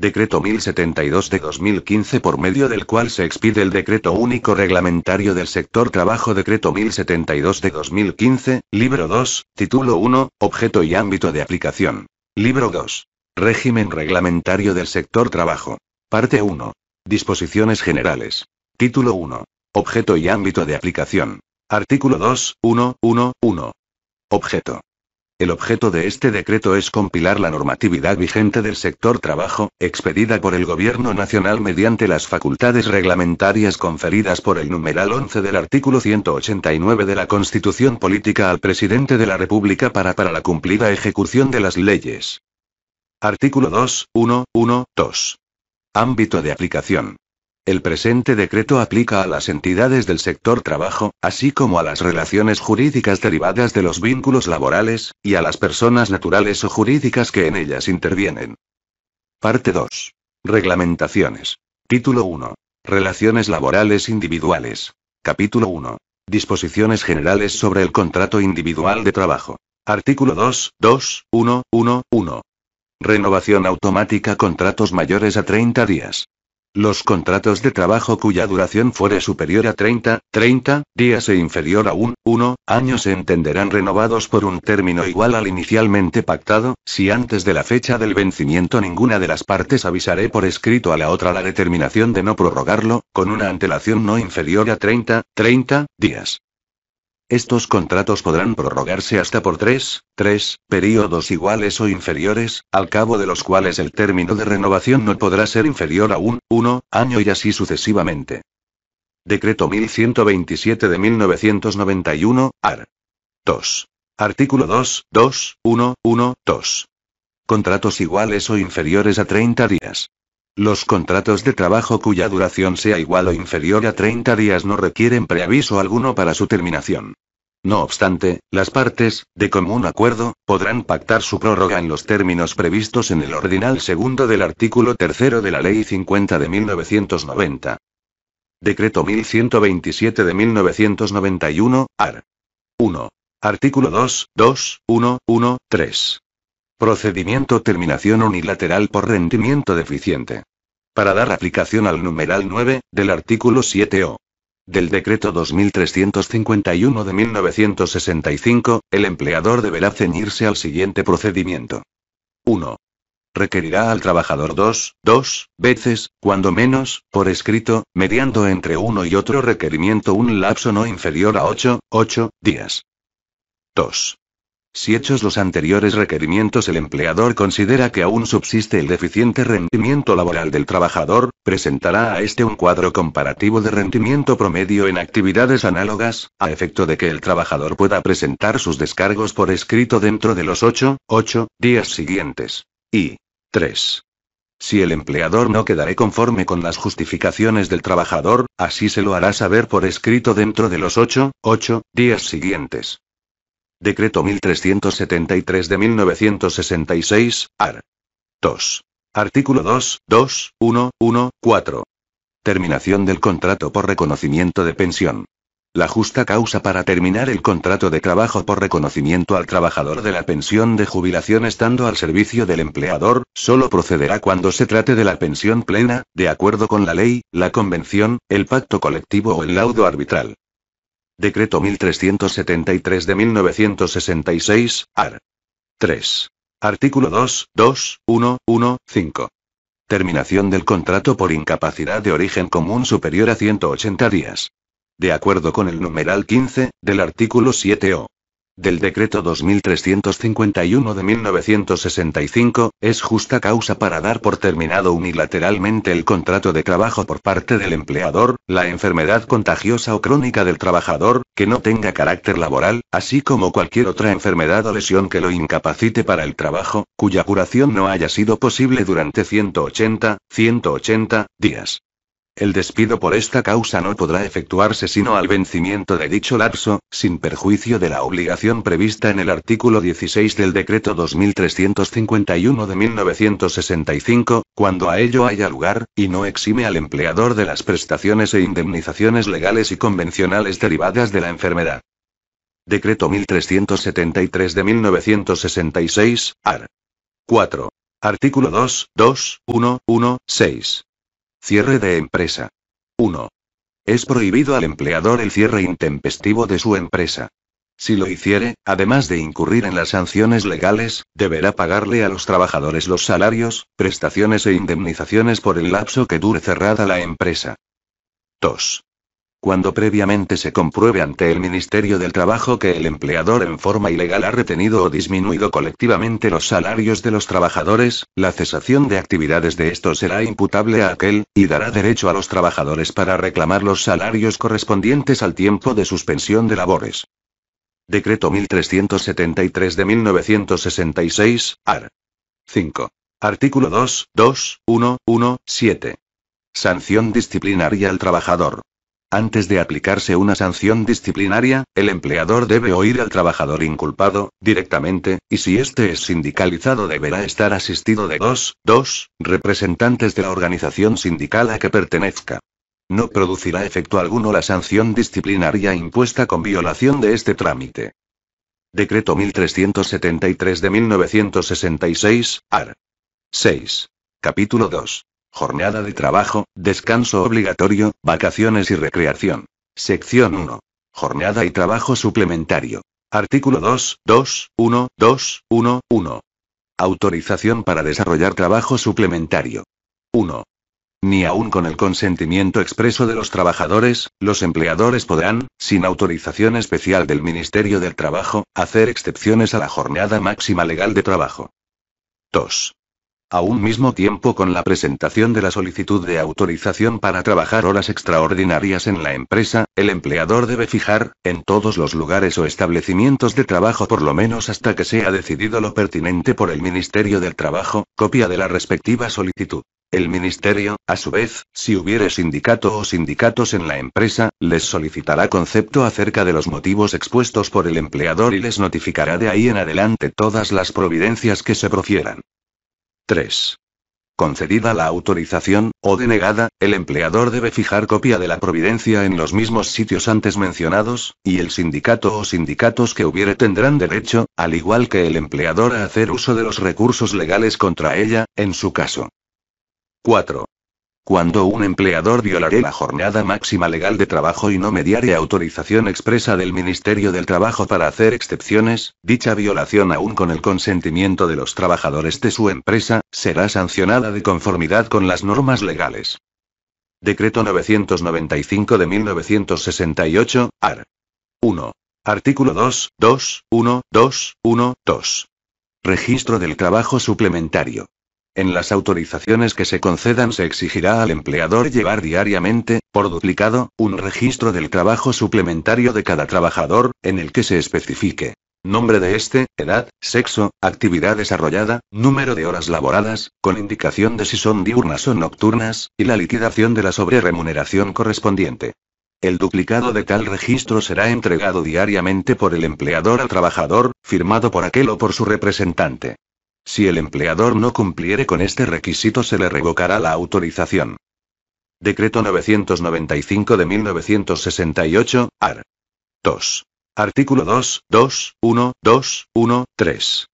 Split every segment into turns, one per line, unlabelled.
Decreto 1072 de 2015 por medio del cual se expide el Decreto Único Reglamentario del Sector Trabajo Decreto 1072 de 2015, Libro 2, Título 1, Objeto y Ámbito de Aplicación. Libro 2. Régimen Reglamentario del Sector Trabajo. Parte 1. Disposiciones Generales. Título 1. Objeto y Ámbito de Aplicación. Artículo 2, 1, 1, 1. Objeto. El objeto de este decreto es compilar la normatividad vigente del sector trabajo, expedida por el Gobierno Nacional mediante las facultades reglamentarias conferidas por el numeral 11 del artículo 189 de la Constitución Política al Presidente de la República para, para la cumplida ejecución de las leyes. Artículo 2, 1, 1, 2. Ámbito de aplicación. El presente decreto aplica a las entidades del sector trabajo, así como a las relaciones jurídicas derivadas de los vínculos laborales, y a las personas naturales o jurídicas que en ellas intervienen. Parte 2. Reglamentaciones. Título 1. Relaciones laborales individuales. Capítulo 1. Disposiciones generales sobre el contrato individual de trabajo. Artículo 2, 2, 1, 1, 1. Renovación automática contratos mayores a 30 días. Los contratos de trabajo cuya duración fuere superior a 30, 30 días e inferior a un uno, año se entenderán renovados por un término igual al inicialmente pactado, si antes de la fecha del vencimiento ninguna de las partes avisaré por escrito a la otra la determinación de no prorrogarlo, con una antelación no inferior a 30, 30 días. Estos contratos podrán prorrogarse hasta por tres, tres, periodos iguales o inferiores, al cabo de los cuales el término de renovación no podrá ser inferior a un, uno, año y así sucesivamente. Decreto 1127 de 1991, AR. 2. Artículo 2, 2, 1, 1, 2. Contratos iguales o inferiores a 30 días. Los contratos de trabajo cuya duración sea igual o inferior a 30 días no requieren preaviso alguno para su terminación. No obstante, las partes, de común acuerdo, podrán pactar su prórroga en los términos previstos en el ordinal segundo del artículo tercero de la Ley 50 de 1990. Decreto 1127 de 1991, AR. 1. Artículo 2, 2, 1, 1, 3. Procedimiento terminación unilateral por rendimiento deficiente. Para dar aplicación al numeral 9, del artículo 7O del Decreto 2351 de 1965, el empleador deberá ceñirse al siguiente procedimiento. 1. Requerirá al trabajador 2, dos veces, cuando menos, por escrito, mediando entre uno y otro requerimiento un lapso no inferior a 8, 8 días. 2. Si hechos los anteriores requerimientos el empleador considera que aún subsiste el deficiente rendimiento laboral del trabajador, presentará a este un cuadro comparativo de rendimiento promedio en actividades análogas, a efecto de que el trabajador pueda presentar sus descargos por escrito dentro de los 8, 8 días siguientes. Y 3. Si el empleador no quedará conforme con las justificaciones del trabajador, así se lo hará saber por escrito dentro de los 8, 8 días siguientes. Decreto 1373 de 1966, AR. 2. Artículo 2, 2, 1, 1, 4. Terminación del contrato por reconocimiento de pensión. La justa causa para terminar el contrato de trabajo por reconocimiento al trabajador de la pensión de jubilación estando al servicio del empleador, solo procederá cuando se trate de la pensión plena, de acuerdo con la ley, la convención, el pacto colectivo o el laudo arbitral. Decreto 1373 de 1966, AR. 3. Artículo 2, 2, 1, 1, 5. Terminación del contrato por incapacidad de origen común superior a 180 días. De acuerdo con el numeral 15, del artículo 7o del decreto 2351 de 1965, es justa causa para dar por terminado unilateralmente el contrato de trabajo por parte del empleador, la enfermedad contagiosa o crónica del trabajador, que no tenga carácter laboral, así como cualquier otra enfermedad o lesión que lo incapacite para el trabajo, cuya curación no haya sido posible durante 180, 180 días. El despido por esta causa no podrá efectuarse sino al vencimiento de dicho lapso, sin perjuicio de la obligación prevista en el artículo 16 del Decreto 2351 de 1965, cuando a ello haya lugar, y no exime al empleador de las prestaciones e indemnizaciones legales y convencionales derivadas de la enfermedad. Decreto 1373 de 1966, AR. 4. Artículo 2, 2, 1, 1, 6. Cierre de empresa. 1. Es prohibido al empleador el cierre intempestivo de su empresa. Si lo hiciere, además de incurrir en las sanciones legales, deberá pagarle a los trabajadores los salarios, prestaciones e indemnizaciones por el lapso que dure cerrada la empresa. 2 cuando previamente se compruebe ante el Ministerio del Trabajo que el empleador en forma ilegal ha retenido o disminuido colectivamente los salarios de los trabajadores, la cesación de actividades de estos será imputable a aquel, y dará derecho a los trabajadores para reclamar los salarios correspondientes al tiempo de suspensión de labores. Decreto 1373 de 1966, AR. 5. Artículo 2, 2, 1, 1, 7. Sanción disciplinaria al trabajador. Antes de aplicarse una sanción disciplinaria, el empleador debe oír al trabajador inculpado, directamente, y si éste es sindicalizado deberá estar asistido de dos, dos, representantes de la organización sindical a que pertenezca. No producirá efecto alguno la sanción disciplinaria impuesta con violación de este trámite. Decreto 1373 de 1966, AR. 6. Capítulo 2. Jornada de trabajo, descanso obligatorio, vacaciones y recreación. Sección 1. Jornada y trabajo suplementario. Artículo 2, 2, 1, 2, 1, Autorización para desarrollar trabajo suplementario. 1. Ni aun con el consentimiento expreso de los trabajadores, los empleadores podrán, sin autorización especial del Ministerio del Trabajo, hacer excepciones a la jornada máxima legal de trabajo. 2. A un mismo tiempo con la presentación de la solicitud de autorización para trabajar horas extraordinarias en la empresa, el empleador debe fijar, en todos los lugares o establecimientos de trabajo por lo menos hasta que sea decidido lo pertinente por el Ministerio del Trabajo, copia de la respectiva solicitud. El ministerio, a su vez, si hubiere sindicato o sindicatos en la empresa, les solicitará concepto acerca de los motivos expuestos por el empleador y les notificará de ahí en adelante todas las providencias que se profieran. 3. Concedida la autorización, o denegada, el empleador debe fijar copia de la providencia en los mismos sitios antes mencionados, y el sindicato o sindicatos que hubiere tendrán derecho, al igual que el empleador, a hacer uso de los recursos legales contra ella, en su caso. 4. Cuando un empleador violaré la jornada máxima legal de trabajo y no mediare autorización expresa del Ministerio del Trabajo para hacer excepciones, dicha violación aún con el consentimiento de los trabajadores de su empresa, será sancionada de conformidad con las normas legales. Decreto 995 de 1968, AR. 1. Artículo 2, 2, 1, 2, 1, 2. Registro del trabajo suplementario. En las autorizaciones que se concedan se exigirá al empleador llevar diariamente, por duplicado, un registro del trabajo suplementario de cada trabajador, en el que se especifique nombre de este, edad, sexo, actividad desarrollada, número de horas laboradas, con indicación de si son diurnas o nocturnas, y la liquidación de la sobreremuneración correspondiente. El duplicado de tal registro será entregado diariamente por el empleador al trabajador, firmado por aquel o por su representante. Si el empleador no cumpliere con este requisito se le revocará la autorización. Decreto 995 de 1968, AR. 2. Artículo 2, 2, 1, 2, 1, 3.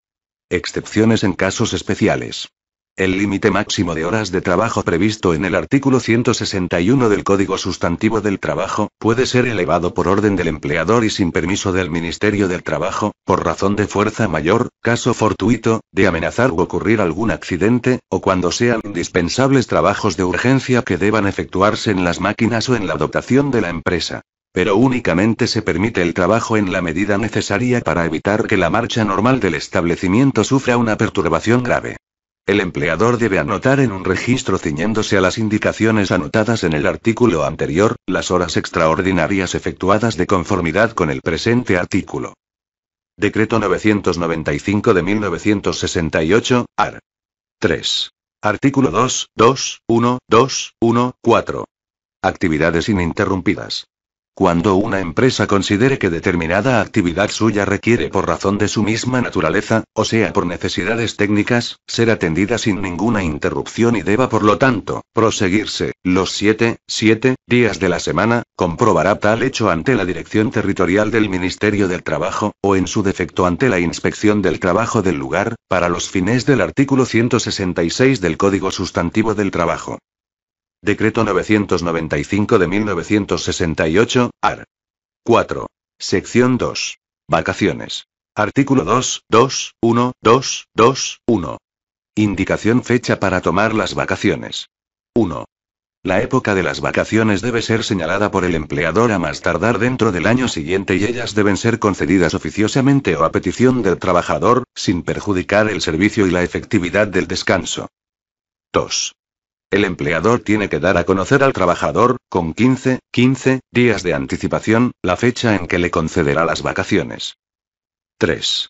Excepciones en casos especiales. El límite máximo de horas de trabajo previsto en el artículo 161 del Código Sustantivo del Trabajo, puede ser elevado por orden del empleador y sin permiso del Ministerio del Trabajo, por razón de fuerza mayor, caso fortuito, de amenazar u ocurrir algún accidente, o cuando sean indispensables trabajos de urgencia que deban efectuarse en las máquinas o en la dotación de la empresa pero únicamente se permite el trabajo en la medida necesaria para evitar que la marcha normal del establecimiento sufra una perturbación grave. El empleador debe anotar en un registro ciñéndose a las indicaciones anotadas en el artículo anterior, las horas extraordinarias efectuadas de conformidad con el presente artículo. Decreto 995 de 1968, AR. 3. Artículo 2, 2, 1, 2, 1, 4. Actividades ininterrumpidas. Cuando una empresa considere que determinada actividad suya requiere por razón de su misma naturaleza, o sea por necesidades técnicas, ser atendida sin ninguna interrupción y deba por lo tanto, proseguirse, los siete, siete días de la semana, comprobará tal hecho ante la Dirección Territorial del Ministerio del Trabajo, o en su defecto ante la Inspección del Trabajo del lugar, para los fines del artículo 166 del Código Sustantivo del Trabajo. Decreto 995 de 1968, AR. 4. Sección 2. Vacaciones. Artículo 2, 2, 1, 2, 2, 1. Indicación fecha para tomar las vacaciones. 1. La época de las vacaciones debe ser señalada por el empleador a más tardar dentro del año siguiente y ellas deben ser concedidas oficiosamente o a petición del trabajador, sin perjudicar el servicio y la efectividad del descanso. 2. El empleador tiene que dar a conocer al trabajador, con 15, 15 días de anticipación, la fecha en que le concederá las vacaciones. 3.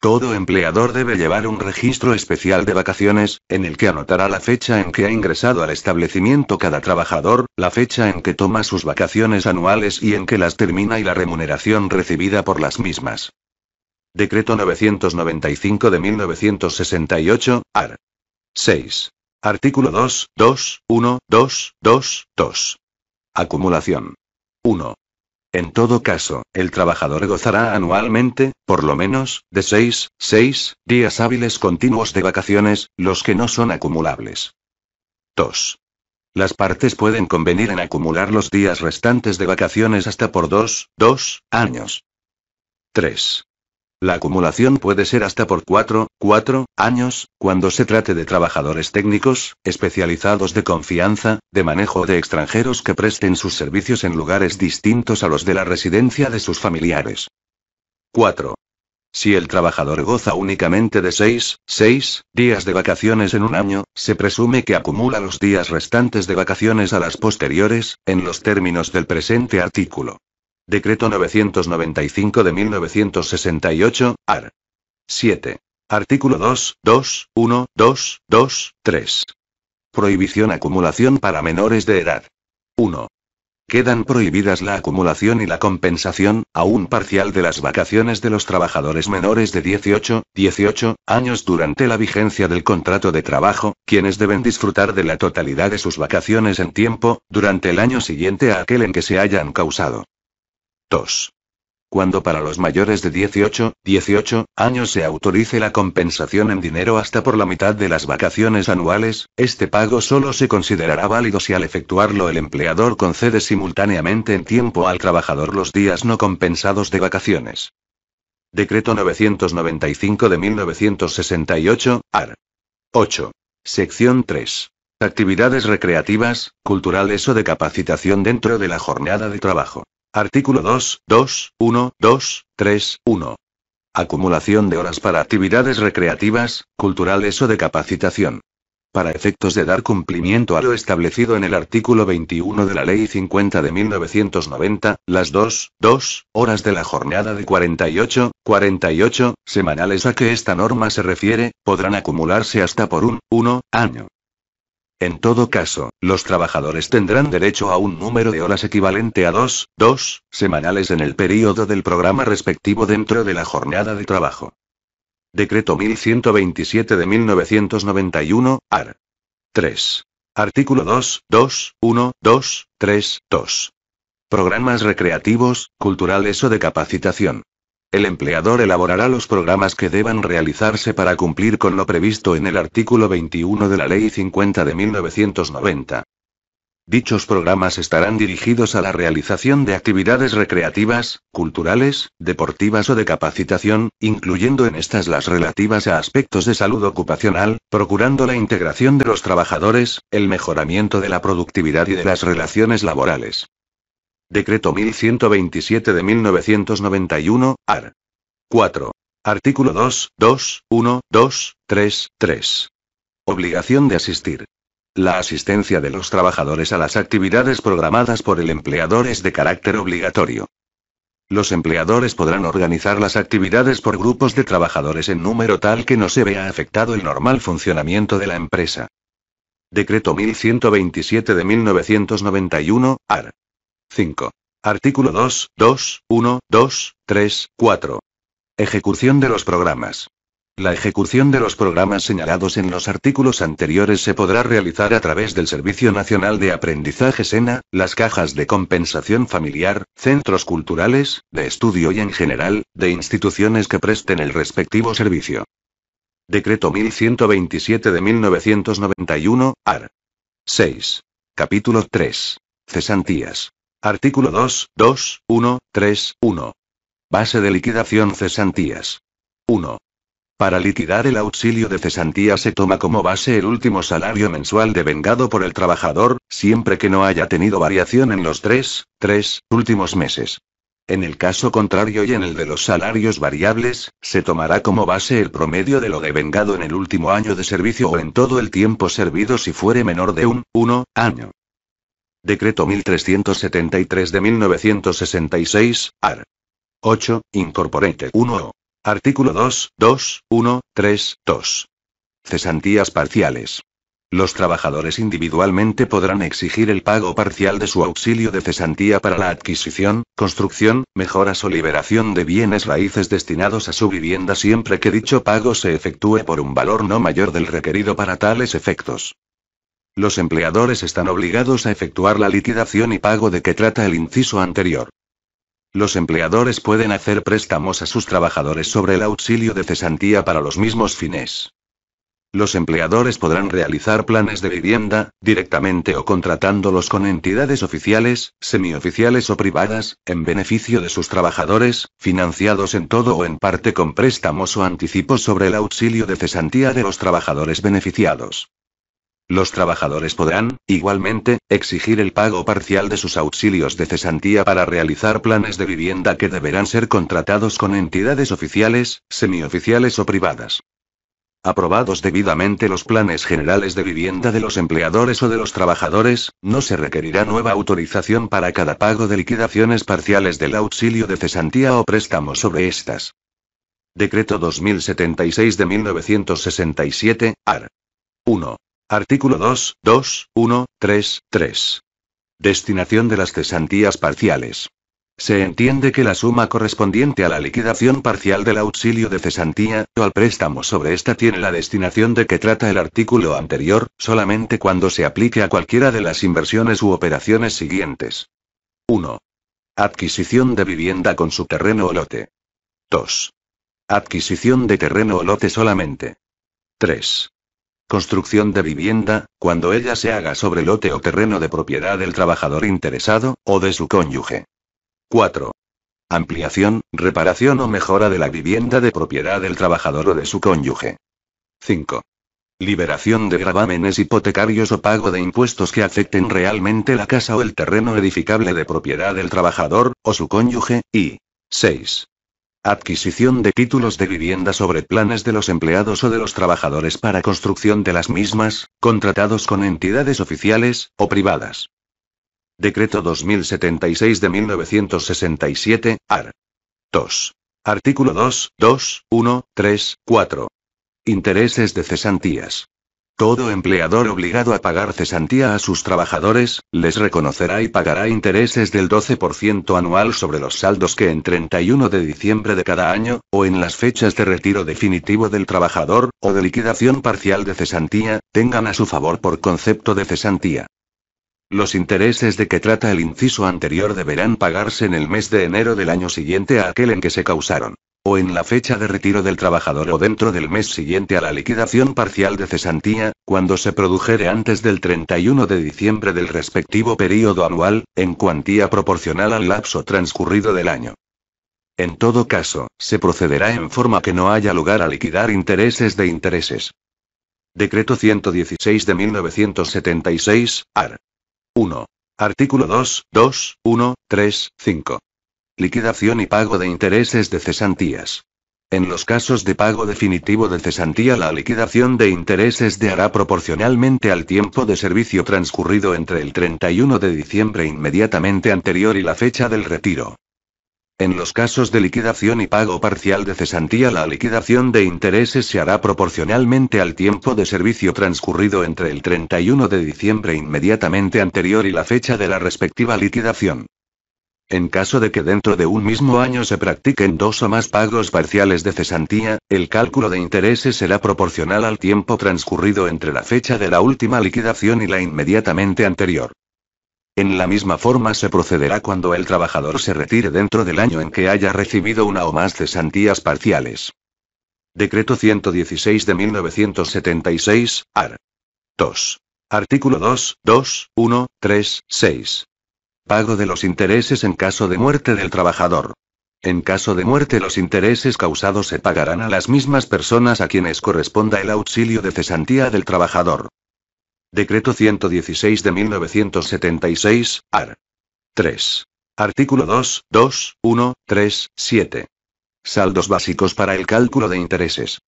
Todo empleador debe llevar un registro especial de vacaciones, en el que anotará la fecha en que ha ingresado al establecimiento cada trabajador, la fecha en que toma sus vacaciones anuales y en que las termina y la remuneración recibida por las mismas. Decreto 995 de 1968, AR. 6. Artículo 2, 2, 1, 2, 2, 2. Acumulación. 1. En todo caso, el trabajador gozará anualmente, por lo menos, de 6, 6 días hábiles continuos de vacaciones, los que no son acumulables. 2. Las partes pueden convenir en acumular los días restantes de vacaciones hasta por 2, 2 años. 3. La acumulación puede ser hasta por 4, 4 años, cuando se trate de trabajadores técnicos, especializados de confianza, de manejo de extranjeros que presten sus servicios en lugares distintos a los de la residencia de sus familiares. 4. Si el trabajador goza únicamente de 6, 6 días de vacaciones en un año, se presume que acumula los días restantes de vacaciones a las posteriores, en los términos del presente artículo. Decreto 995 de 1968, AR. 7. Artículo 2, 2, 1, 2, 2, 3. Prohibición acumulación para menores de edad. 1. Quedan prohibidas la acumulación y la compensación, aún parcial de las vacaciones de los trabajadores menores de 18, 18 años durante la vigencia del contrato de trabajo, quienes deben disfrutar de la totalidad de sus vacaciones en tiempo, durante el año siguiente a aquel en que se hayan causado. 2. Cuando para los mayores de 18, 18 años se autorice la compensación en dinero hasta por la mitad de las vacaciones anuales, este pago solo se considerará válido si al efectuarlo el empleador concede simultáneamente en tiempo al trabajador los días no compensados de vacaciones. Decreto 995 de 1968, AR. 8. Sección 3. Actividades recreativas, culturales o de capacitación dentro de la jornada de trabajo. Artículo 2.2.1.2.3.1. Acumulación de horas para actividades recreativas, culturales o de capacitación. Para efectos de dar cumplimiento a lo establecido en el artículo 21 de la Ley 50 de 1990, las 2, horas de la jornada de 48, 48 semanales a que esta norma se refiere, podrán acumularse hasta por un 1 año. En todo caso, los trabajadores tendrán derecho a un número de horas equivalente a dos, dos, semanales en el periodo del programa respectivo dentro de la jornada de trabajo. Decreto 1127 de 1991, AR. 3. Artículo 2, 2, 1, 2, 3, 2. Programas recreativos, culturales o de capacitación. El empleador elaborará los programas que deban realizarse para cumplir con lo previsto en el artículo 21 de la Ley 50 de 1990. Dichos programas estarán dirigidos a la realización de actividades recreativas, culturales, deportivas o de capacitación, incluyendo en estas las relativas a aspectos de salud ocupacional, procurando la integración de los trabajadores, el mejoramiento de la productividad y de las relaciones laborales. Decreto 1127 de 1991, AR. 4. Artículo 2, 2, 1, 2, 3, 3. Obligación de asistir. La asistencia de los trabajadores a las actividades programadas por el empleador es de carácter obligatorio. Los empleadores podrán organizar las actividades por grupos de trabajadores en número tal que no se vea afectado el normal funcionamiento de la empresa. Decreto 1127 de 1991, AR. 5. Artículo 2, 2, 1, 2, 3, 4. Ejecución de los programas. La ejecución de los programas señalados en los artículos anteriores se podrá realizar a través del Servicio Nacional de Aprendizaje SENA, las cajas de compensación familiar, centros culturales, de estudio y en general, de instituciones que presten el respectivo servicio. Decreto 1127 de 1991, AR. 6. Capítulo 3. Cesantías. Artículo 2, 2, 1, 3, 1. Base de liquidación cesantías. 1. Para liquidar el auxilio de cesantía se toma como base el último salario mensual devengado por el trabajador, siempre que no haya tenido variación en los tres, últimos meses. En el caso contrario y en el de los salarios variables, se tomará como base el promedio de lo devengado en el último año de servicio o en todo el tiempo servido si fuere menor de un, 1, año. Decreto 1373 de 1966, AR. 8, Incorporate 1. Artículo 2, 2, 1, 3, 2. Cesantías parciales. Los trabajadores individualmente podrán exigir el pago parcial de su auxilio de cesantía para la adquisición, construcción, mejoras o liberación de bienes raíces destinados a su vivienda siempre que dicho pago se efectúe por un valor no mayor del requerido para tales efectos. Los empleadores están obligados a efectuar la liquidación y pago de que trata el inciso anterior. Los empleadores pueden hacer préstamos a sus trabajadores sobre el auxilio de cesantía para los mismos fines. Los empleadores podrán realizar planes de vivienda, directamente o contratándolos con entidades oficiales, semioficiales o privadas, en beneficio de sus trabajadores, financiados en todo o en parte con préstamos o anticipos sobre el auxilio de cesantía de los trabajadores beneficiados. Los trabajadores podrán, igualmente, exigir el pago parcial de sus auxilios de cesantía para realizar planes de vivienda que deberán ser contratados con entidades oficiales, semioficiales o privadas. Aprobados debidamente los planes generales de vivienda de los empleadores o de los trabajadores, no se requerirá nueva autorización para cada pago de liquidaciones parciales del auxilio de cesantía o préstamos sobre estas. Decreto 2076 de 1967, AR. 1. Artículo 2, 2, 1, 3, 3. Destinación de las cesantías parciales. Se entiende que la suma correspondiente a la liquidación parcial del auxilio de cesantía, o al préstamo sobre esta tiene la destinación de que trata el artículo anterior, solamente cuando se aplique a cualquiera de las inversiones u operaciones siguientes. 1. Adquisición de vivienda con su terreno o lote. 2. Adquisición de terreno o lote solamente. 3. Construcción de vivienda, cuando ella se haga sobre lote o terreno de propiedad del trabajador interesado, o de su cónyuge. 4. Ampliación, reparación o mejora de la vivienda de propiedad del trabajador o de su cónyuge. 5. Liberación de gravámenes hipotecarios o pago de impuestos que afecten realmente la casa o el terreno edificable de propiedad del trabajador, o su cónyuge, y 6 adquisición de títulos de vivienda sobre planes de los empleados o de los trabajadores para construcción de las mismas, contratados con entidades oficiales o privadas. Decreto 2076 de 1967, AR. 2. Artículo 2, 2, 1, 3, 4. Intereses de cesantías. Todo empleador obligado a pagar cesantía a sus trabajadores, les reconocerá y pagará intereses del 12% anual sobre los saldos que en 31 de diciembre de cada año, o en las fechas de retiro definitivo del trabajador, o de liquidación parcial de cesantía, tengan a su favor por concepto de cesantía. Los intereses de que trata el inciso anterior deberán pagarse en el mes de enero del año siguiente a aquel en que se causaron en la fecha de retiro del trabajador o dentro del mes siguiente a la liquidación parcial de cesantía, cuando se produjere antes del 31 de diciembre del respectivo período anual, en cuantía proporcional al lapso transcurrido del año. En todo caso, se procederá en forma que no haya lugar a liquidar intereses de intereses. Decreto 116 de 1976, AR. 1. Artículo 2, 2, 1, 3, 5 liquidación y pago de intereses de cesantías. En los casos de pago definitivo de cesantía la liquidación de intereses se hará proporcionalmente al tiempo de servicio transcurrido entre el 31 de diciembre inmediatamente anterior y la fecha del retiro. En los casos de liquidación y pago parcial de cesantía la liquidación de intereses se hará proporcionalmente al tiempo de servicio transcurrido entre el 31 de diciembre inmediatamente anterior y la fecha de la respectiva liquidación. En caso de que dentro de un mismo año se practiquen dos o más pagos parciales de cesantía, el cálculo de intereses será proporcional al tiempo transcurrido entre la fecha de la última liquidación y la inmediatamente anterior. En la misma forma se procederá cuando el trabajador se retire dentro del año en que haya recibido una o más cesantías parciales. Decreto 116 de 1976, AR. 2. Artículo 2, 2, 1, 3, 6. Pago de los intereses en caso de muerte del trabajador. En caso de muerte los intereses causados se pagarán a las mismas personas a quienes corresponda el auxilio de cesantía del trabajador. Decreto 116 de 1976, AR. 3. Artículo 2, 2, 1, 3, 7. Saldos básicos para el cálculo de intereses.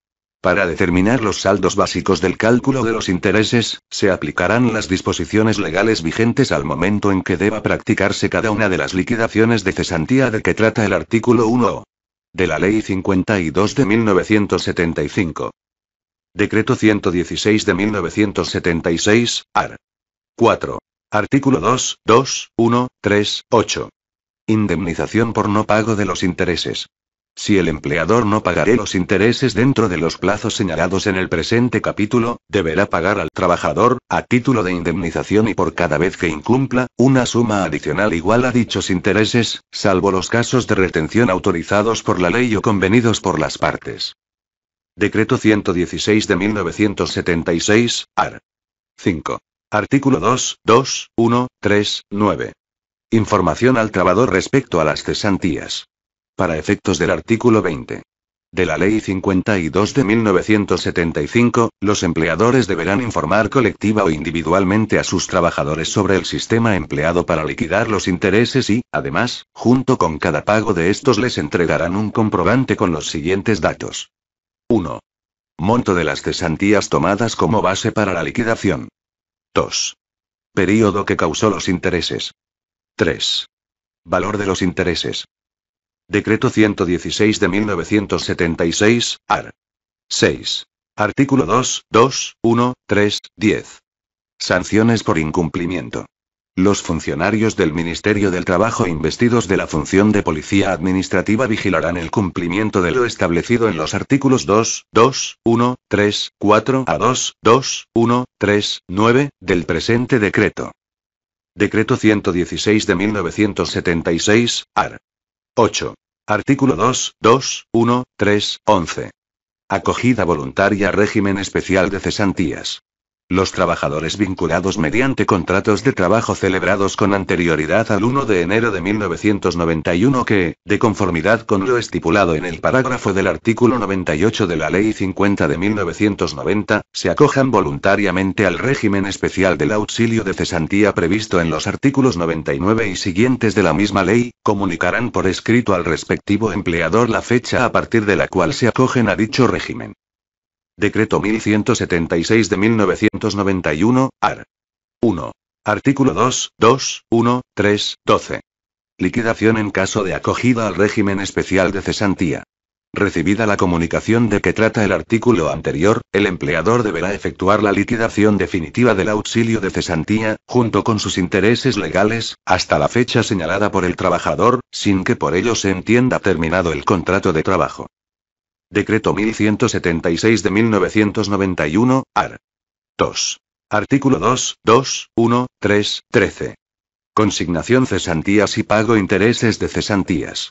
Para determinar los saldos básicos del cálculo de los intereses, se aplicarán las disposiciones legales vigentes al momento en que deba practicarse cada una de las liquidaciones de cesantía de que trata el artículo 1 de la Ley 52 de 1975. Decreto 116 de 1976, AR. 4. Artículo 2, 2, 1, 3, 8. Indemnización por no pago de los intereses. Si el empleador no pagaré los intereses dentro de los plazos señalados en el presente capítulo, deberá pagar al trabajador, a título de indemnización y por cada vez que incumpla, una suma adicional igual a dichos intereses, salvo los casos de retención autorizados por la ley o convenidos por las partes. Decreto 116 de 1976, AR. 5. Artículo 2, 2, 1, 3, 9. Información al trabajador respecto a las cesantías para efectos del artículo 20. De la Ley 52 de 1975, los empleadores deberán informar colectiva o individualmente a sus trabajadores sobre el sistema empleado para liquidar los intereses y, además, junto con cada pago de estos les entregarán un comprobante con los siguientes datos. 1. Monto de las cesantías tomadas como base para la liquidación. 2. Período que causó los intereses. 3. Valor de los intereses. Decreto 116 de 1976, AR. 6. Artículo 2, 2, 1, 3, 10. Sanciones por incumplimiento. Los funcionarios del Ministerio del Trabajo investidos de la función de policía administrativa vigilarán el cumplimiento de lo establecido en los artículos 2, 2, 1, 3, 4 a 2, 2, 1, 3, 9 del presente decreto. Decreto 116 de 1976, AR. 8. Artículo 2, 2, 1, 3, 11. Acogida voluntaria régimen especial de cesantías. Los trabajadores vinculados mediante contratos de trabajo celebrados con anterioridad al 1 de enero de 1991 que, de conformidad con lo estipulado en el parágrafo del artículo 98 de la Ley 50 de 1990, se acojan voluntariamente al régimen especial del auxilio de cesantía previsto en los artículos 99 y siguientes de la misma ley, comunicarán por escrito al respectivo empleador la fecha a partir de la cual se acogen a dicho régimen. Decreto 1176 de 1991, AR. 1. Artículo 2, 2, 1, 3, 12. Liquidación en caso de acogida al régimen especial de cesantía. Recibida la comunicación de que trata el artículo anterior, el empleador deberá efectuar la liquidación definitiva del auxilio de cesantía, junto con sus intereses legales, hasta la fecha señalada por el trabajador, sin que por ello se entienda terminado el contrato de trabajo. Decreto 1176 de 1991, AR. 2. Artículo 2, 2, 1, 3, 13. Consignación cesantías y pago intereses de cesantías.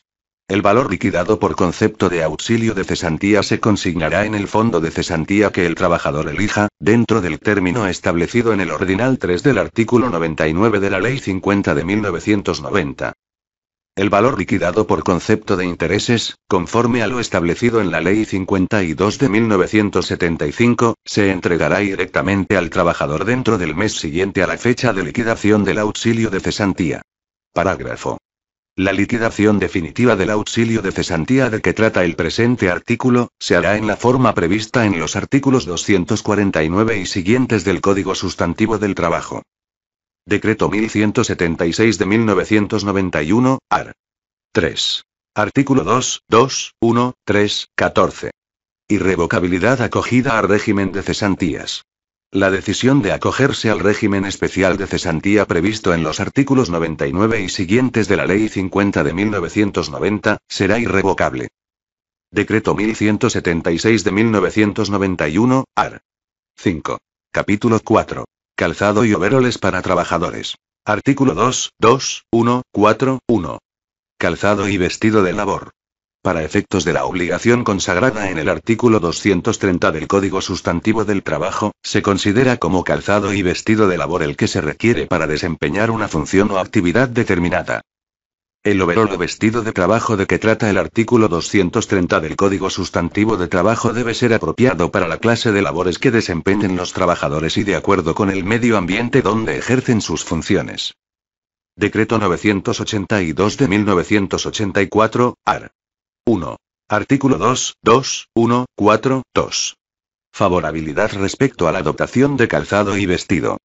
El valor liquidado por concepto de auxilio de cesantía se consignará en el fondo de cesantía que el trabajador elija, dentro del término establecido en el ordinal 3 del artículo 99 de la Ley 50 de 1990. El valor liquidado por concepto de intereses, conforme a lo establecido en la Ley 52 de 1975, se entregará directamente al trabajador dentro del mes siguiente a la fecha de liquidación del auxilio de cesantía. Parágrafo. La liquidación definitiva del auxilio de cesantía de que trata el presente artículo, se hará en la forma prevista en los artículos 249 y siguientes del Código Sustantivo del Trabajo. Decreto 1176 de 1991, AR. 3. Artículo 2, 2, 1, 3, 14. Irrevocabilidad acogida al régimen de cesantías. La decisión de acogerse al régimen especial de cesantía previsto en los artículos 99 y siguientes de la Ley 50 de 1990 será irrevocable. Decreto 1176 de 1991, AR. 5. Capítulo 4 calzado y overoles para trabajadores. Artículo 2, 2, 4, 1. Calzado y vestido de labor. Para efectos de la obligación consagrada en el artículo 230 del Código Sustantivo del Trabajo, se considera como calzado y vestido de labor el que se requiere para desempeñar una función o actividad determinada. El overol o vestido de trabajo de que trata el artículo 230 del Código Sustantivo de Trabajo debe ser apropiado para la clase de labores que desempeñen los trabajadores y de acuerdo con el medio ambiente donde ejercen sus funciones. Decreto 982 de 1984, AR. 1. Artículo 2, 2, 1, 4, 2. Favorabilidad respecto a la adoptación de calzado y vestido.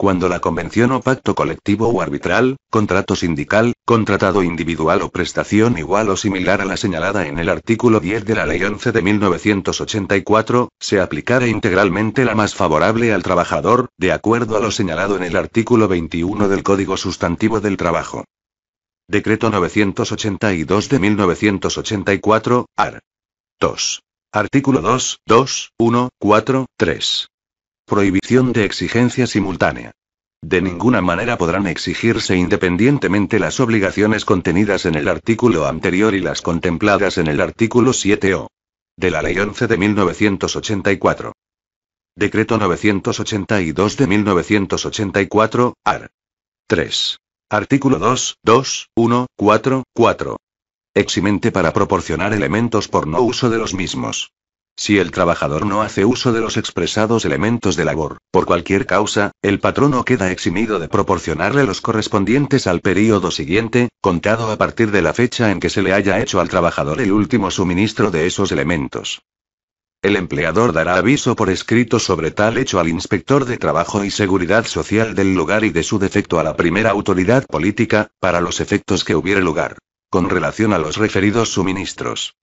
Cuando la convención o pacto colectivo o arbitral, contrato sindical, contratado individual o prestación igual o similar a la señalada en el artículo 10 de la Ley 11 de 1984, se aplicara integralmente la más favorable al trabajador, de acuerdo a lo señalado en el artículo 21 del Código Sustantivo del Trabajo. Decreto 982 de 1984, AR. 2. Artículo 2, 2, 1, 4, 3. Prohibición de exigencia simultánea. De ninguna manera podrán exigirse independientemente las obligaciones contenidas en el artículo anterior y las contempladas en el artículo 7O de la Ley 11 de 1984. Decreto 982 de 1984, AR. 3. Artículo 2, 2, 1, 4, 4. Eximente para proporcionar elementos por no uso de los mismos. Si el trabajador no hace uso de los expresados elementos de labor, por cualquier causa, el patrono queda eximido de proporcionarle los correspondientes al período siguiente, contado a partir de la fecha en que se le haya hecho al trabajador el último suministro de esos elementos. El empleador dará aviso por escrito sobre tal hecho al inspector de trabajo y seguridad social del lugar y de su defecto a la primera autoridad política, para los efectos que hubiere lugar, con relación a los referidos suministros.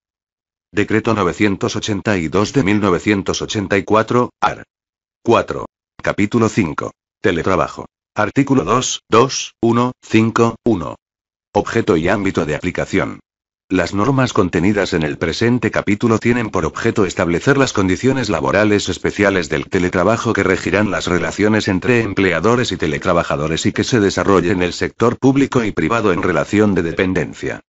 Decreto 982 de 1984, AR. 4. Capítulo 5. Teletrabajo. Artículo 2, 2, 1, 5, 1. Objeto y ámbito de aplicación. Las normas contenidas en el presente capítulo tienen por objeto establecer las condiciones laborales especiales del teletrabajo que regirán las relaciones entre empleadores y teletrabajadores y que se desarrollen en el sector público y privado en relación de dependencia.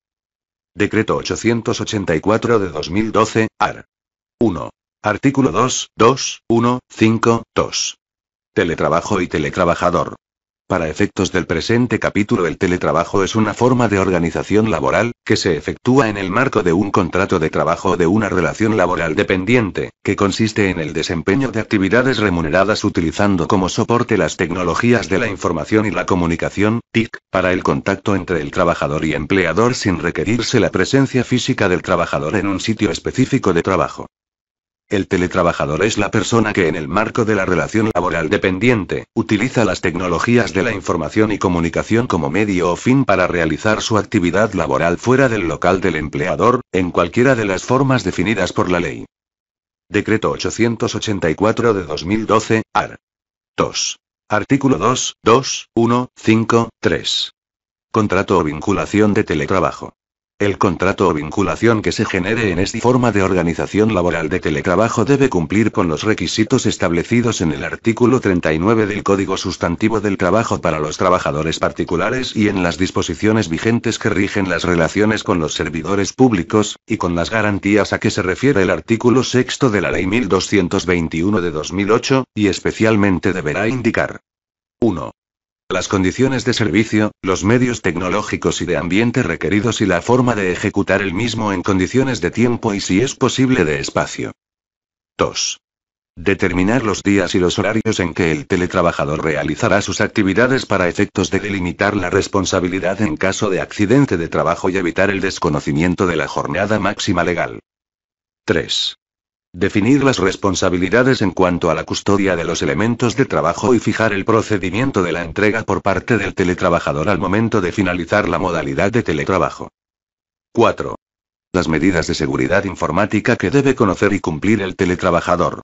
Decreto 884 de 2012, AR. 1. Artículo 2, 2, 1, 5, 2. Teletrabajo y teletrabajador. Para efectos del presente capítulo, el teletrabajo es una forma de organización laboral, que se efectúa en el marco de un contrato de trabajo o de una relación laboral dependiente, que consiste en el desempeño de actividades remuneradas utilizando como soporte las tecnologías de la información y la comunicación, TIC, para el contacto entre el trabajador y empleador sin requerirse la presencia física del trabajador en un sitio específico de trabajo. El teletrabajador es la persona que en el marco de la relación laboral dependiente, utiliza las tecnologías de la información y comunicación como medio o fin para realizar su actividad laboral fuera del local del empleador, en cualquiera de las formas definidas por la ley. Decreto 884 de 2012, AR. 2. Artículo 2, 2, 1, 5, 3. Contrato o vinculación de teletrabajo. El contrato o vinculación que se genere en esta forma de organización laboral de teletrabajo debe cumplir con los requisitos establecidos en el artículo 39 del Código Sustantivo del Trabajo para los trabajadores particulares y en las disposiciones vigentes que rigen las relaciones con los servidores públicos, y con las garantías a que se refiere el artículo 6 de la Ley 1221 de 2008, y especialmente deberá indicar 1. Las condiciones de servicio, los medios tecnológicos y de ambiente requeridos y la forma de ejecutar el mismo en condiciones de tiempo y si es posible de espacio. 2. Determinar los días y los horarios en que el teletrabajador realizará sus actividades para efectos de delimitar la responsabilidad en caso de accidente de trabajo y evitar el desconocimiento de la jornada máxima legal. 3 definir las responsabilidades en cuanto a la custodia de los elementos de trabajo y fijar el procedimiento de la entrega por parte del teletrabajador al momento de finalizar la modalidad de teletrabajo. 4. Las medidas de seguridad informática que debe conocer y cumplir el teletrabajador.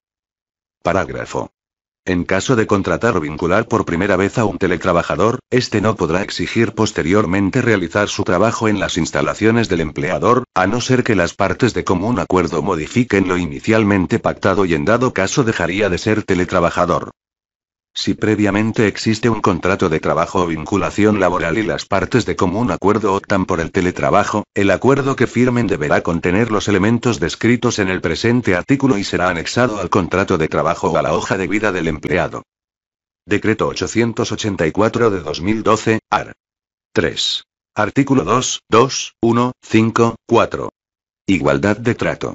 Parágrafo. En caso de contratar o vincular por primera vez a un teletrabajador, este no podrá exigir posteriormente realizar su trabajo en las instalaciones del empleador, a no ser que las partes de común acuerdo modifiquen lo inicialmente pactado y en dado caso dejaría de ser teletrabajador. Si previamente existe un contrato de trabajo o vinculación laboral y las partes de común acuerdo optan por el teletrabajo, el acuerdo que firmen deberá contener los elementos descritos en el presente artículo y será anexado al contrato de trabajo o a la hoja de vida del empleado. Decreto 884 de 2012, AR. 3. Artículo 2, 2, 1, 5, 4. Igualdad de trato.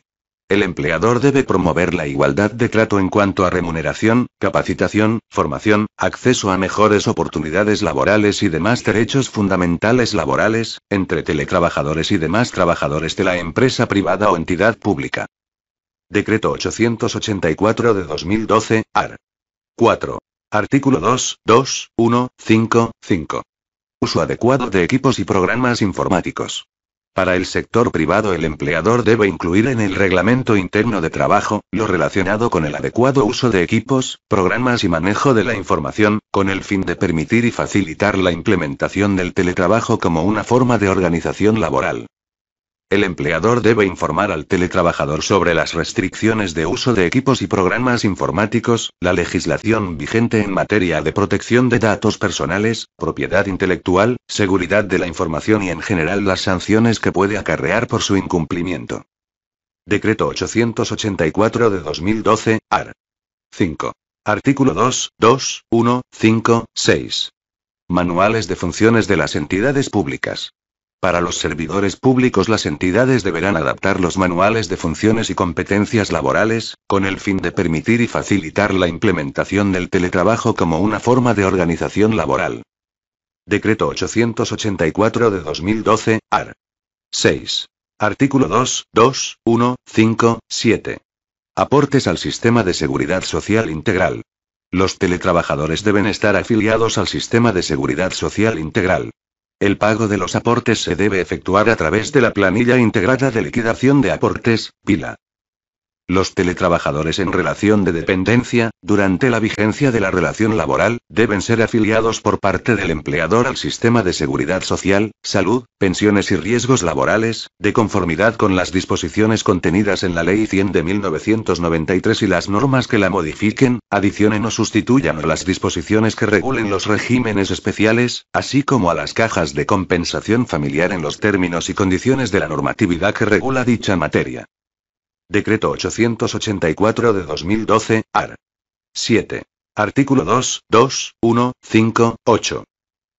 El empleador debe promover la igualdad de trato en cuanto a remuneración, capacitación, formación, acceso a mejores oportunidades laborales y demás derechos fundamentales laborales, entre teletrabajadores y demás trabajadores de la empresa privada o entidad pública. Decreto 884 de 2012, AR. 4. Artículo 2, 2, 1, 5, 5. Uso adecuado de equipos y programas informáticos. Para el sector privado el empleador debe incluir en el reglamento interno de trabajo, lo relacionado con el adecuado uso de equipos, programas y manejo de la información, con el fin de permitir y facilitar la implementación del teletrabajo como una forma de organización laboral. El empleador debe informar al teletrabajador sobre las restricciones de uso de equipos y programas informáticos, la legislación vigente en materia de protección de datos personales, propiedad intelectual, seguridad de la información y en general las sanciones que puede acarrear por su incumplimiento. Decreto 884 de 2012, AR. 5. Artículo 2, 2, 1, 5, 6. Manuales de funciones de las entidades públicas. Para los servidores públicos las entidades deberán adaptar los manuales de funciones y competencias laborales, con el fin de permitir y facilitar la implementación del teletrabajo como una forma de organización laboral. Decreto 884 de 2012, AR. 6. Artículo 2, 2, 1, 5, 7. Aportes al sistema de seguridad social integral. Los teletrabajadores deben estar afiliados al sistema de seguridad social integral. El pago de los aportes se debe efectuar a través de la planilla integrada de liquidación de aportes, PILA. Los teletrabajadores en relación de dependencia, durante la vigencia de la relación laboral, deben ser afiliados por parte del empleador al sistema de seguridad social, salud, pensiones y riesgos laborales, de conformidad con las disposiciones contenidas en la Ley 100 de 1993 y las normas que la modifiquen, adicionen o sustituyan a las disposiciones que regulen los regímenes especiales, así como a las cajas de compensación familiar en los términos y condiciones de la normatividad que regula dicha materia. Decreto 884 de 2012, AR. 7. Artículo 2, 2, 1, 5, 8.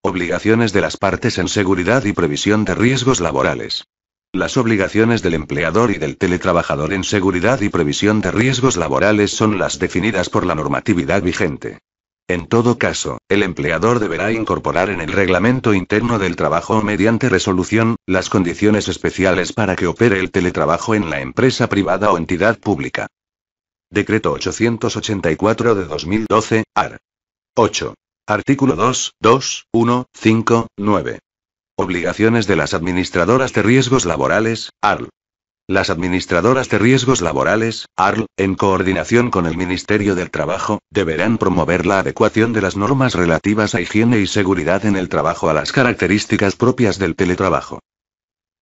Obligaciones de las partes en seguridad y previsión de riesgos laborales. Las obligaciones del empleador y del teletrabajador en seguridad y previsión de riesgos laborales son las definidas por la normatividad vigente. En todo caso, el empleador deberá incorporar en el reglamento interno del trabajo mediante resolución, las condiciones especiales para que opere el teletrabajo en la empresa privada o entidad pública. Decreto 884 de 2012, AR. 8. Artículo 2, 2, 1, 5, 9. Obligaciones de las administradoras de riesgos laborales, ARL. Las administradoras de riesgos laborales, ARL, en coordinación con el Ministerio del Trabajo, deberán promover la adecuación de las normas relativas a higiene y seguridad en el trabajo a las características propias del teletrabajo.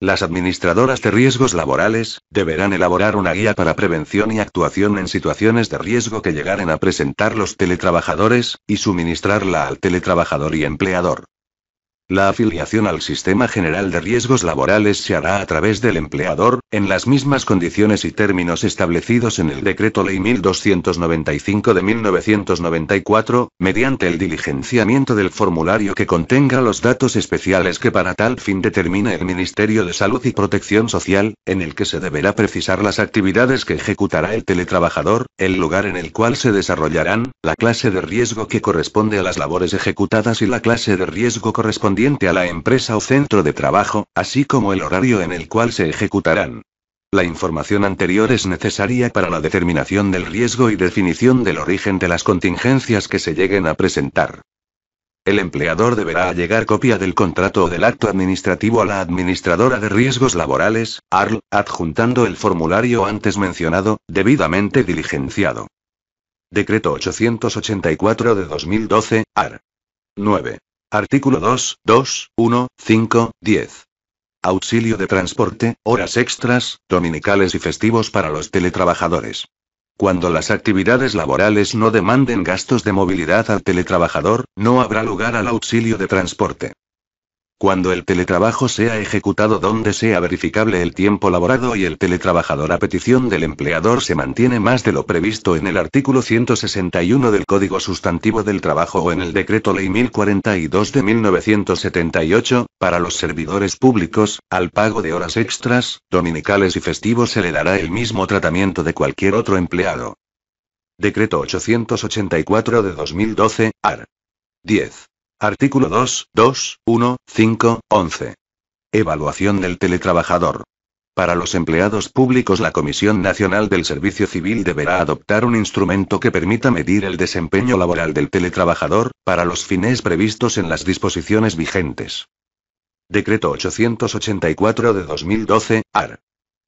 Las administradoras de riesgos laborales deberán elaborar una guía para prevención y actuación en situaciones de riesgo que llegaren a presentar los teletrabajadores, y suministrarla al teletrabajador y empleador. La afiliación al Sistema General de Riesgos Laborales se hará a través del empleador, en las mismas condiciones y términos establecidos en el Decreto Ley 1295 de 1994, mediante el diligenciamiento del formulario que contenga los datos especiales que para tal fin determina el Ministerio de Salud y Protección Social, en el que se deberá precisar las actividades que ejecutará el teletrabajador, el lugar en el cual se desarrollarán, la clase de riesgo que corresponde a las labores ejecutadas y la clase de riesgo correspondiente a la empresa o centro de trabajo, así como el horario en el cual se ejecutarán. La información anterior es necesaria para la determinación del riesgo y definición del origen de las contingencias que se lleguen a presentar. El empleador deberá allegar copia del contrato o del acto administrativo a la administradora de riesgos laborales, ARL, adjuntando el formulario antes mencionado, debidamente diligenciado. Decreto 884 de 2012, AR. 9. Artículo 2, 2, 1, 5, 10. Auxilio de transporte, horas extras, dominicales y festivos para los teletrabajadores. Cuando las actividades laborales no demanden gastos de movilidad al teletrabajador, no habrá lugar al auxilio de transporte. Cuando el teletrabajo sea ejecutado donde sea verificable el tiempo laborado y el teletrabajador a petición del empleador se mantiene más de lo previsto en el artículo 161 del Código Sustantivo del Trabajo o en el Decreto Ley 1042 de 1978, para los servidores públicos, al pago de horas extras, dominicales y festivos se le dará el mismo tratamiento de cualquier otro empleado. Decreto 884 de 2012, AR. 10. Artículo 2, 2, 1, 5, 11. Evaluación del teletrabajador. Para los empleados públicos la Comisión Nacional del Servicio Civil deberá adoptar un instrumento que permita medir el desempeño laboral del teletrabajador, para los fines previstos en las disposiciones vigentes. Decreto 884 de 2012, AR.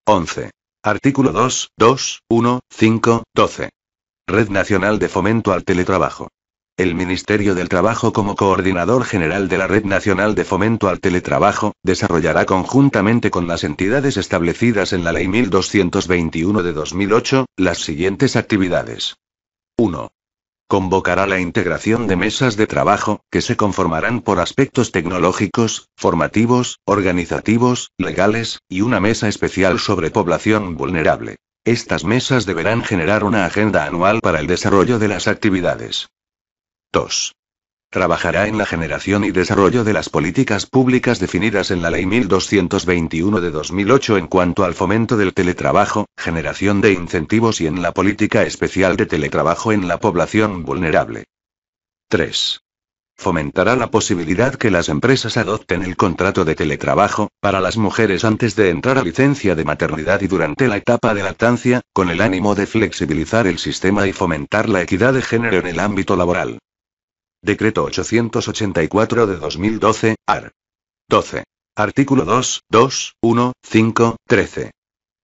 11. Artículo 2, 2, 1, 5, 12. Red Nacional de Fomento al Teletrabajo el Ministerio del Trabajo como coordinador general de la Red Nacional de Fomento al Teletrabajo, desarrollará conjuntamente con las entidades establecidas en la Ley 1221 de 2008, las siguientes actividades. 1. Convocará la integración de mesas de trabajo, que se conformarán por aspectos tecnológicos, formativos, organizativos, legales, y una mesa especial sobre población vulnerable. Estas mesas deberán generar una agenda anual para el desarrollo de las actividades. 2. Trabajará en la generación y desarrollo de las políticas públicas definidas en la Ley 1221 de 2008 en cuanto al fomento del teletrabajo, generación de incentivos y en la política especial de teletrabajo en la población vulnerable. 3. Fomentará la posibilidad que las empresas adopten el contrato de teletrabajo, para las mujeres antes de entrar a licencia de maternidad y durante la etapa de lactancia, con el ánimo de flexibilizar el sistema y fomentar la equidad de género en el ámbito laboral. Decreto 884 de 2012, AR. 12. Artículo 2, 2, 1, 5, 13.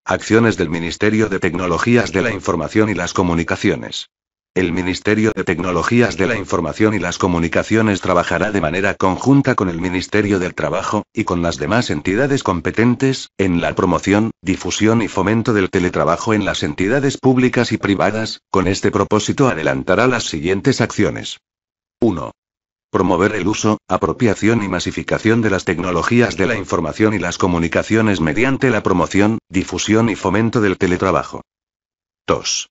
Acciones del Ministerio de Tecnologías de la Información y las Comunicaciones. El Ministerio de Tecnologías de la Información y las Comunicaciones trabajará de manera conjunta con el Ministerio del Trabajo, y con las demás entidades competentes, en la promoción, difusión y fomento del teletrabajo en las entidades públicas y privadas, con este propósito adelantará las siguientes acciones. 1. Promover el uso, apropiación y masificación de las tecnologías de la información y las comunicaciones mediante la promoción, difusión y fomento del teletrabajo. 2.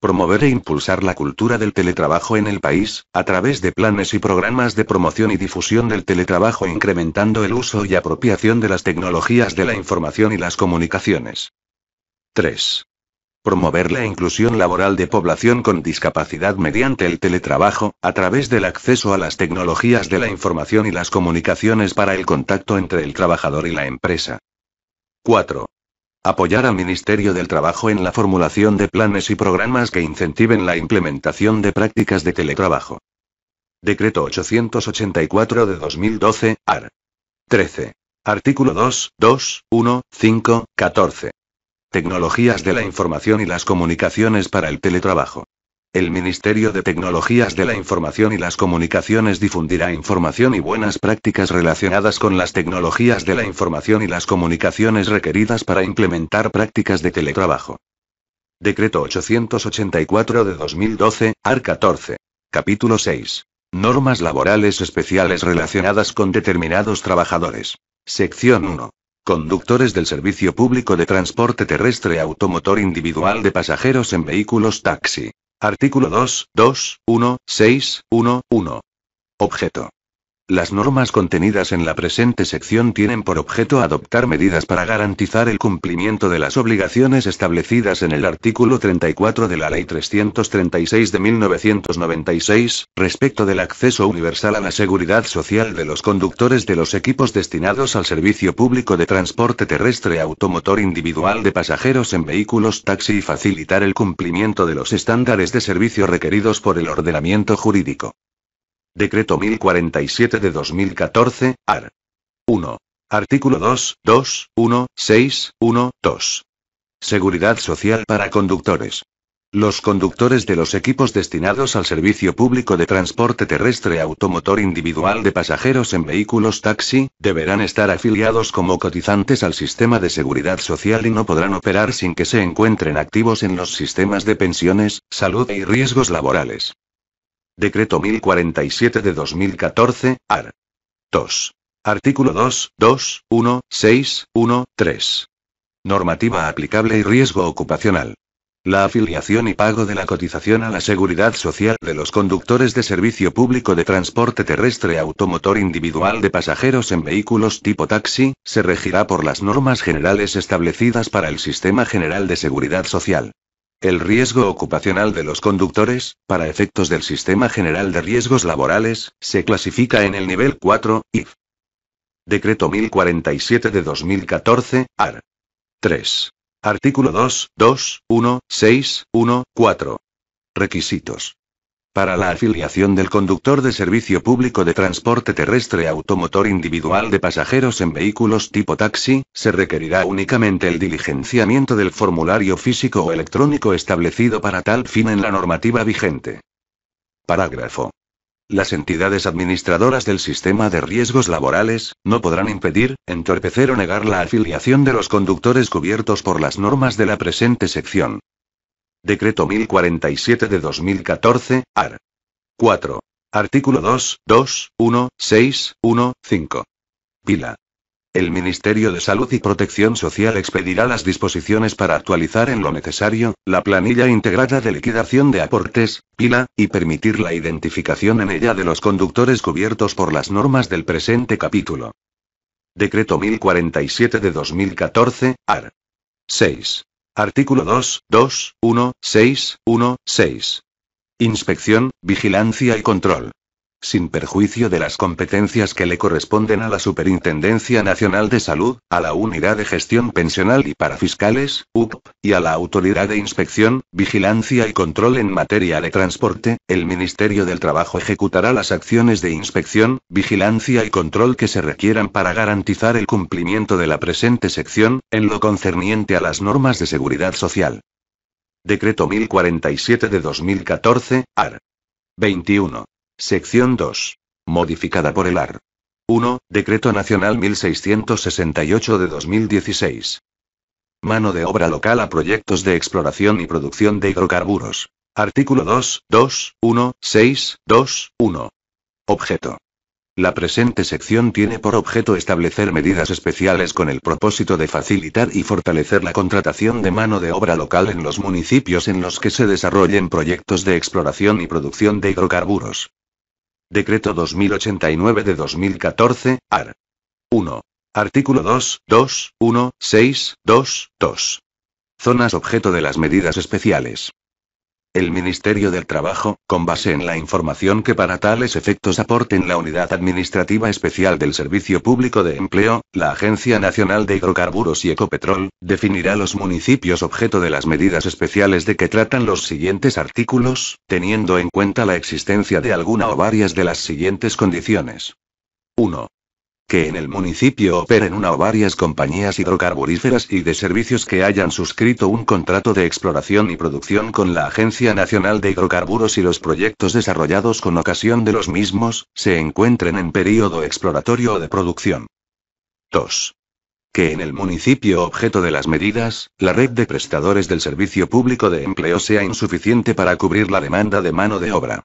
Promover e impulsar la cultura del teletrabajo en el país, a través de planes y programas de promoción y difusión del teletrabajo incrementando el uso y apropiación de las tecnologías de la información y las comunicaciones. 3 promover la inclusión laboral de población con discapacidad mediante el teletrabajo, a través del acceso a las tecnologías de la información y las comunicaciones para el contacto entre el trabajador y la empresa. 4. Apoyar al Ministerio del Trabajo en la formulación de planes y programas que incentiven la implementación de prácticas de teletrabajo. Decreto 884 de 2012, AR. 13. Artículo 2, 2, 1, 5, 14. Tecnologías de la Información y las Comunicaciones para el Teletrabajo. El Ministerio de Tecnologías de la Información y las Comunicaciones difundirá información y buenas prácticas relacionadas con las tecnologías de la información y las comunicaciones requeridas para implementar prácticas de teletrabajo. Decreto 884 de 2012, AR 14. Capítulo 6. Normas laborales especiales relacionadas con determinados trabajadores. Sección 1. Conductores del servicio público de transporte terrestre automotor individual de pasajeros en vehículos taxi. Artículo 2, 6, 1. Objeto. Las normas contenidas en la presente sección tienen por objeto adoptar medidas para garantizar el cumplimiento de las obligaciones establecidas en el artículo 34 de la Ley 336 de 1996, respecto del acceso universal a la seguridad social de los conductores de los equipos destinados al servicio público de transporte terrestre automotor individual de pasajeros en vehículos taxi y facilitar el cumplimiento de los estándares de servicio requeridos por el ordenamiento jurídico. Decreto 1047 de 2014, AR. 1. Artículo 2, 2, 1, 6, 1, 2. Seguridad social para conductores. Los conductores de los equipos destinados al servicio público de transporte terrestre automotor individual de pasajeros en vehículos taxi, deberán estar afiliados como cotizantes al sistema de seguridad social y no podrán operar sin que se encuentren activos en los sistemas de pensiones, salud y riesgos laborales. Decreto 1047 de 2014, AR. 2. Artículo 2, 2, 1, 6, 1, 3. Normativa aplicable y riesgo ocupacional. La afiliación y pago de la cotización a la seguridad social de los conductores de servicio público de transporte terrestre automotor individual de pasajeros en vehículos tipo taxi, se regirá por las normas generales establecidas para el Sistema General de Seguridad Social. El riesgo ocupacional de los conductores, para efectos del Sistema General de Riesgos Laborales, se clasifica en el nivel 4, IF. Decreto 1047 de 2014, AR. 3. Artículo 2, 2, 1, 6, 1, 4. Requisitos para la afiliación del conductor de servicio público de transporte terrestre automotor individual de pasajeros en vehículos tipo taxi, se requerirá únicamente el diligenciamiento del formulario físico o electrónico establecido para tal fin en la normativa vigente. Parágrafo. Las entidades administradoras del sistema de riesgos laborales, no podrán impedir, entorpecer o negar la afiliación de los conductores cubiertos por las normas de la presente sección. Decreto 1047 de 2014, AR. 4. Artículo 2, 2, 1, 6, 1, 5. Pila. El Ministerio de Salud y Protección Social expedirá las disposiciones para actualizar en lo necesario la planilla integrada de liquidación de aportes, pila, y permitir la identificación en ella de los conductores cubiertos por las normas del presente capítulo. Decreto 1047 de 2014, AR. 6. Artículo 2, 2, 1, 6, 1, 6. Inspección, vigilancia y control sin perjuicio de las competencias que le corresponden a la Superintendencia Nacional de Salud, a la Unidad de Gestión Pensional y para Fiscales, UP, y a la Autoridad de Inspección, Vigilancia y Control en materia de transporte, el Ministerio del Trabajo ejecutará las acciones de inspección, vigilancia y control que se requieran para garantizar el cumplimiento de la presente sección, en lo concerniente a las normas de seguridad social. Decreto 1047 de 2014, AR. 21. Sección 2. Modificada por el AR. 1. Decreto Nacional 1668 de 2016. Mano de obra local a proyectos de exploración y producción de hidrocarburos. Artículo 2, 2, 1, 6, 2, 1. Objeto. La presente sección tiene por objeto establecer medidas especiales con el propósito de facilitar y fortalecer la contratación de mano de obra local en los municipios en los que se desarrollen proyectos de exploración y producción de hidrocarburos. Decreto 2089 de 2014, AR. 1. Artículo 2, 2, 1, 6, 2, 2. Zonas objeto de las medidas especiales. El Ministerio del Trabajo, con base en la información que para tales efectos aporten la Unidad Administrativa Especial del Servicio Público de Empleo, la Agencia Nacional de Hidrocarburos y Ecopetrol, definirá los municipios objeto de las medidas especiales de que tratan los siguientes artículos, teniendo en cuenta la existencia de alguna o varias de las siguientes condiciones. 1 que en el municipio operen una o varias compañías hidrocarburíferas y de servicios que hayan suscrito un contrato de exploración y producción con la Agencia Nacional de Hidrocarburos y los proyectos desarrollados con ocasión de los mismos, se encuentren en periodo exploratorio o de producción. 2. Que en el municipio objeto de las medidas, la red de prestadores del servicio público de empleo sea insuficiente para cubrir la demanda de mano de obra.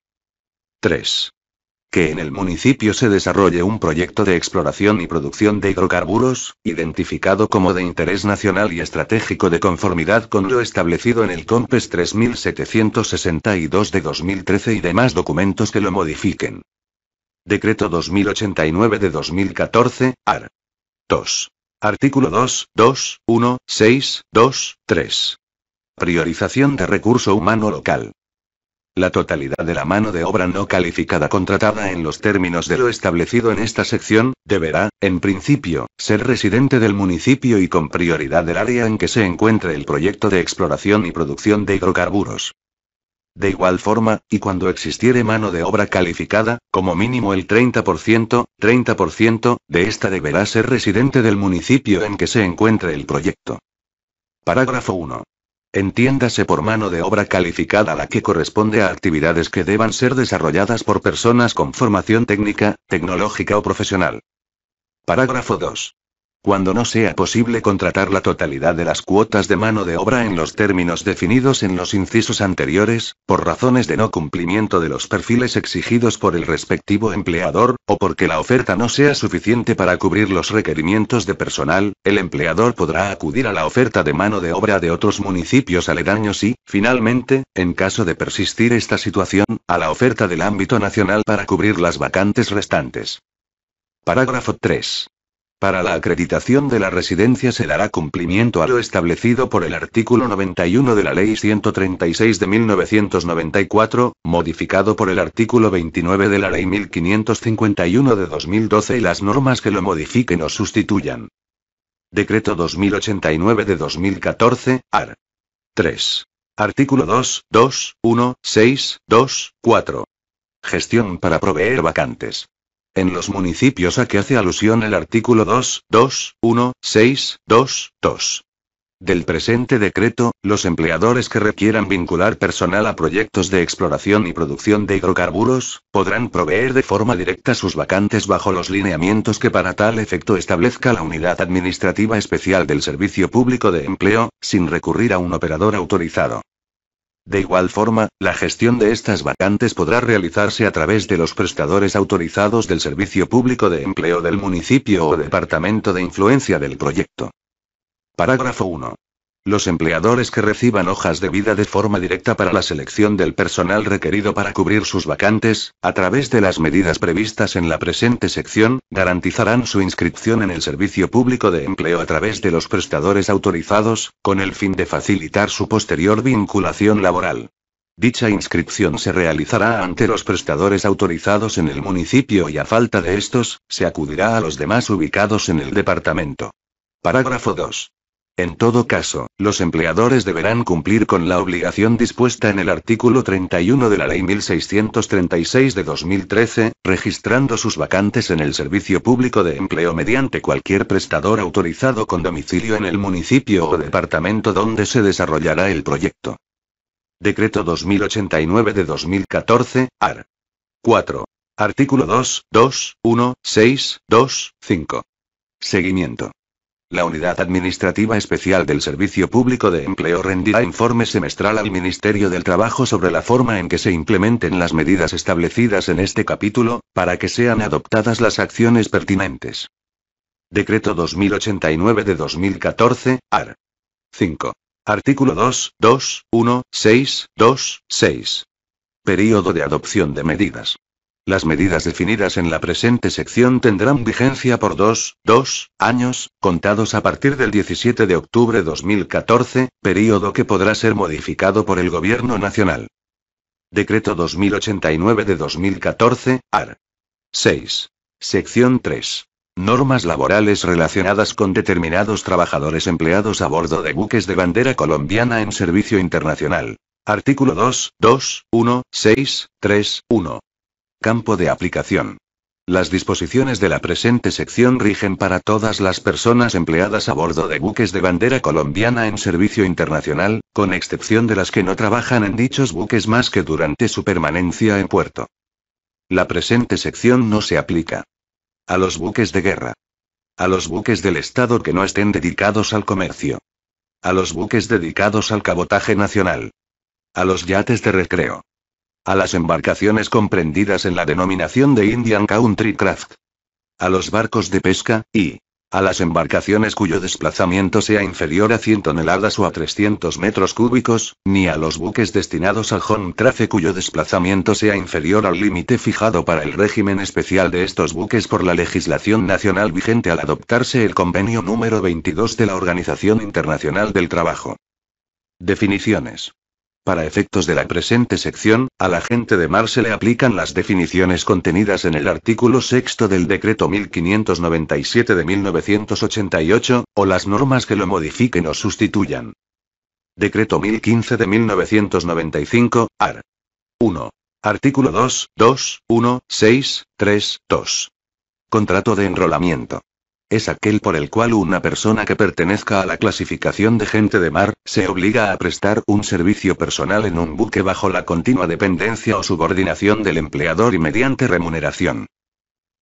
3 que en el municipio se desarrolle un proyecto de exploración y producción de hidrocarburos, identificado como de interés nacional y estratégico de conformidad con lo establecido en el COMPES 3762 de 2013 y demás documentos que lo modifiquen. Decreto 2089 de 2014, AR. 2. Artículo 2, 2, 1, 6, 2, 3. Priorización de recurso humano local. La totalidad de la mano de obra no calificada contratada en los términos de lo establecido en esta sección, deberá, en principio, ser residente del municipio y con prioridad del área en que se encuentre el proyecto de exploración y producción de hidrocarburos. De igual forma, y cuando existiere mano de obra calificada, como mínimo el 30%, 30%, de esta deberá ser residente del municipio en que se encuentre el proyecto. Parágrafo 1. Entiéndase por mano de obra calificada la que corresponde a actividades que deban ser desarrolladas por personas con formación técnica, tecnológica o profesional. Parágrafo 2 cuando no sea posible contratar la totalidad de las cuotas de mano de obra en los términos definidos en los incisos anteriores, por razones de no cumplimiento de los perfiles exigidos por el respectivo empleador, o porque la oferta no sea suficiente para cubrir los requerimientos de personal, el empleador podrá acudir a la oferta de mano de obra de otros municipios aledaños y, finalmente, en caso de persistir esta situación, a la oferta del ámbito nacional para cubrir las vacantes restantes. Parágrafo 3. Para la acreditación de la residencia se dará cumplimiento a lo establecido por el artículo 91 de la Ley 136 de 1994, modificado por el artículo 29 de la Ley 1551 de 2012 y las normas que lo modifiquen o sustituyan. Decreto 2089 de 2014, AR. 3. Artículo 2, 2, 1, 6, 2, 4. Gestión para proveer vacantes. En los municipios a que hace alusión el artículo 2, 2, 1, 6, 2, 2 del presente decreto, los empleadores que requieran vincular personal a proyectos de exploración y producción de hidrocarburos, podrán proveer de forma directa sus vacantes bajo los lineamientos que para tal efecto establezca la Unidad Administrativa Especial del Servicio Público de Empleo, sin recurrir a un operador autorizado. De igual forma, la gestión de estas vacantes podrá realizarse a través de los prestadores autorizados del Servicio Público de Empleo del municipio o departamento de influencia del proyecto. Parágrafo 1. Los empleadores que reciban hojas de vida de forma directa para la selección del personal requerido para cubrir sus vacantes, a través de las medidas previstas en la presente sección, garantizarán su inscripción en el servicio público de empleo a través de los prestadores autorizados, con el fin de facilitar su posterior vinculación laboral. Dicha inscripción se realizará ante los prestadores autorizados en el municipio y a falta de estos, se acudirá a los demás ubicados en el departamento. Parágrafo 2. En todo caso, los empleadores deberán cumplir con la obligación dispuesta en el artículo 31 de la Ley 1636 de 2013, registrando sus vacantes en el Servicio Público de Empleo mediante cualquier prestador autorizado con domicilio en el municipio o departamento donde se desarrollará el proyecto. Decreto 2089 de 2014, AR. 4. Artículo 2, 2, 1, 6, 2, 5. Seguimiento. La Unidad Administrativa Especial del Servicio Público de Empleo rendirá informe semestral al Ministerio del Trabajo sobre la forma en que se implementen las medidas establecidas en este capítulo, para que sean adoptadas las acciones pertinentes. Decreto 2089 de 2014, AR. 5. Artículo 2, 2, 1, 6, 2, 6. Período de adopción de medidas. Las medidas definidas en la presente sección tendrán vigencia por dos, dos años, contados a partir del 17 de octubre 2014, periodo que podrá ser modificado por el Gobierno Nacional. Decreto 2089 de 2014, AR. 6. Sección 3. Normas laborales relacionadas con determinados trabajadores empleados a bordo de buques de bandera colombiana en servicio internacional. Artículo 2, 2, 1, 6, 3, 1. Campo de aplicación. Las disposiciones de la presente sección rigen para todas las personas empleadas a bordo de buques de bandera colombiana en servicio internacional, con excepción de las que no trabajan en dichos buques más que durante su permanencia en puerto. La presente sección no se aplica. A los buques de guerra. A los buques del Estado que no estén dedicados al comercio. A los buques dedicados al cabotaje nacional. A los yates de recreo. A las embarcaciones comprendidas en la denominación de Indian Country Craft. A los barcos de pesca, y. A las embarcaciones cuyo desplazamiento sea inferior a 100 toneladas o a 300 metros cúbicos, ni a los buques destinados al home traffic cuyo desplazamiento sea inferior al límite fijado para el régimen especial de estos buques por la legislación nacional vigente al adoptarse el convenio número 22 de la Organización Internacional del Trabajo. Definiciones. Para efectos de la presente sección, a la gente de mar se le aplican las definiciones contenidas en el artículo sexto del decreto 1597 de 1988, o las normas que lo modifiquen o sustituyan. Decreto 1015 de 1995, AR. 1. Artículo 2, 2, 1, 6, 3, 2. Contrato de enrolamiento es aquel por el cual una persona que pertenezca a la clasificación de gente de mar, se obliga a prestar un servicio personal en un buque bajo la continua dependencia o subordinación del empleador y mediante remuneración.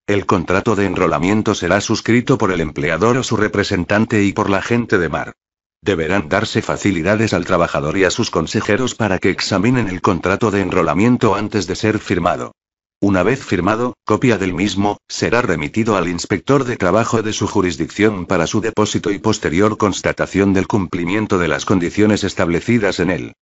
El contrato de enrolamiento será suscrito por el empleador o su representante y por la gente de mar. Deberán darse facilidades al trabajador y a sus consejeros para que examinen el contrato de enrolamiento antes de ser firmado. Una vez firmado, copia del mismo, será remitido al inspector de trabajo de su jurisdicción para su depósito y posterior constatación del cumplimiento de las condiciones establecidas en él.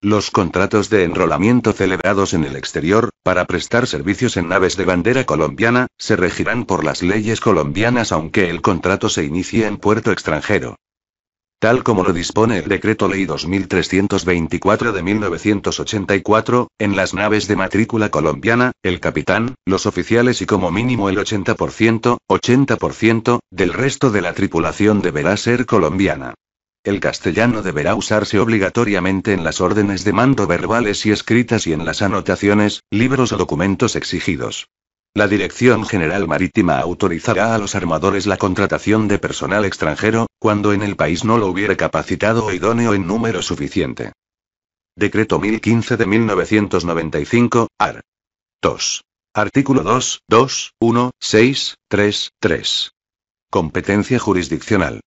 Los contratos de enrolamiento celebrados en el exterior, para prestar servicios en naves de bandera colombiana, se regirán por las leyes colombianas aunque el contrato se inicie en puerto extranjero. Tal como lo dispone el Decreto Ley 2324 de 1984, en las naves de matrícula colombiana, el capitán, los oficiales y como mínimo el 80%, 80%, del resto de la tripulación deberá ser colombiana. El castellano deberá usarse obligatoriamente en las órdenes de mando verbales y escritas y en las anotaciones, libros o documentos exigidos. La Dirección General Marítima autorizará a los armadores la contratación de personal extranjero, cuando en el país no lo hubiera capacitado o idóneo en número suficiente. Decreto 1015 de 1995, AR. 2. Artículo 2, 2, 1, 6, 3, 3. Competencia jurisdiccional.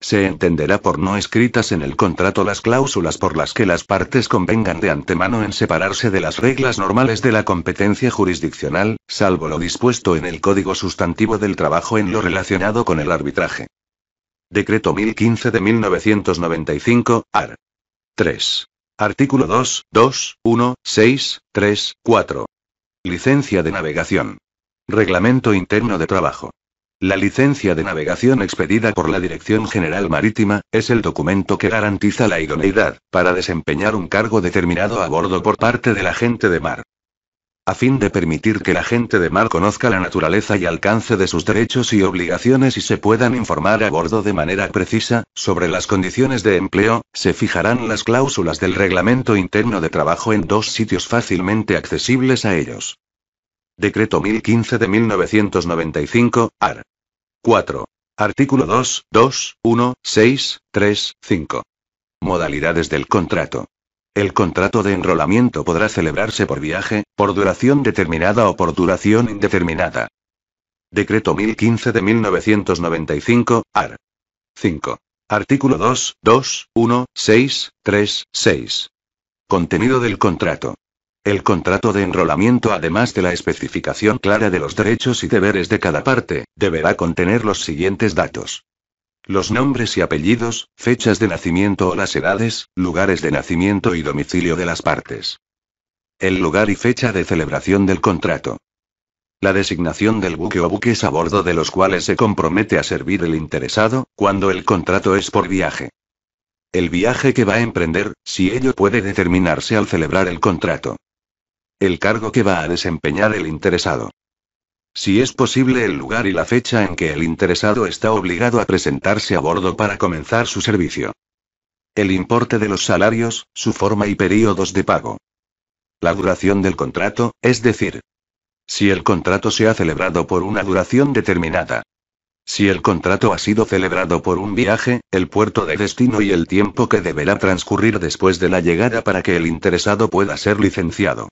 Se entenderá por no escritas en el contrato las cláusulas por las que las partes convengan de antemano en separarse de las reglas normales de la competencia jurisdiccional, salvo lo dispuesto en el Código Sustantivo del Trabajo en lo relacionado con el arbitraje. Decreto 1015 de 1995, AR. 3. Artículo 2, 2, 1, 6, 3, 4. Licencia de navegación. Reglamento interno de trabajo. La licencia de navegación expedida por la Dirección General Marítima, es el documento que garantiza la idoneidad, para desempeñar un cargo determinado a bordo por parte de la gente de mar. A fin de permitir que la gente de mar conozca la naturaleza y alcance de sus derechos y obligaciones y se puedan informar a bordo de manera precisa, sobre las condiciones de empleo, se fijarán las cláusulas del reglamento interno de trabajo en dos sitios fácilmente accesibles a ellos. Decreto 1015 de 1995, AR. 4. Artículo 2, 2, 1, 6, 3, 5. Modalidades del contrato. El contrato de enrolamiento podrá celebrarse por viaje, por duración determinada o por duración indeterminada. Decreto 1015 de 1995, AR. 5. Artículo 2, 2, 1, 6, 3, 6. Contenido del contrato. El contrato de enrolamiento, además de la especificación clara de los derechos y deberes de cada parte, deberá contener los siguientes datos. Los nombres y apellidos, fechas de nacimiento o las edades, lugares de nacimiento y domicilio de las partes. El lugar y fecha de celebración del contrato. La designación del buque o buques a bordo de los cuales se compromete a servir el interesado, cuando el contrato es por viaje. El viaje que va a emprender, si ello puede determinarse al celebrar el contrato. El cargo que va a desempeñar el interesado. Si es posible el lugar y la fecha en que el interesado está obligado a presentarse a bordo para comenzar su servicio. El importe de los salarios, su forma y períodos de pago. La duración del contrato, es decir, si el contrato se ha celebrado por una duración determinada. Si el contrato ha sido celebrado por un viaje, el puerto de destino y el tiempo que deberá transcurrir después de la llegada para que el interesado pueda ser licenciado.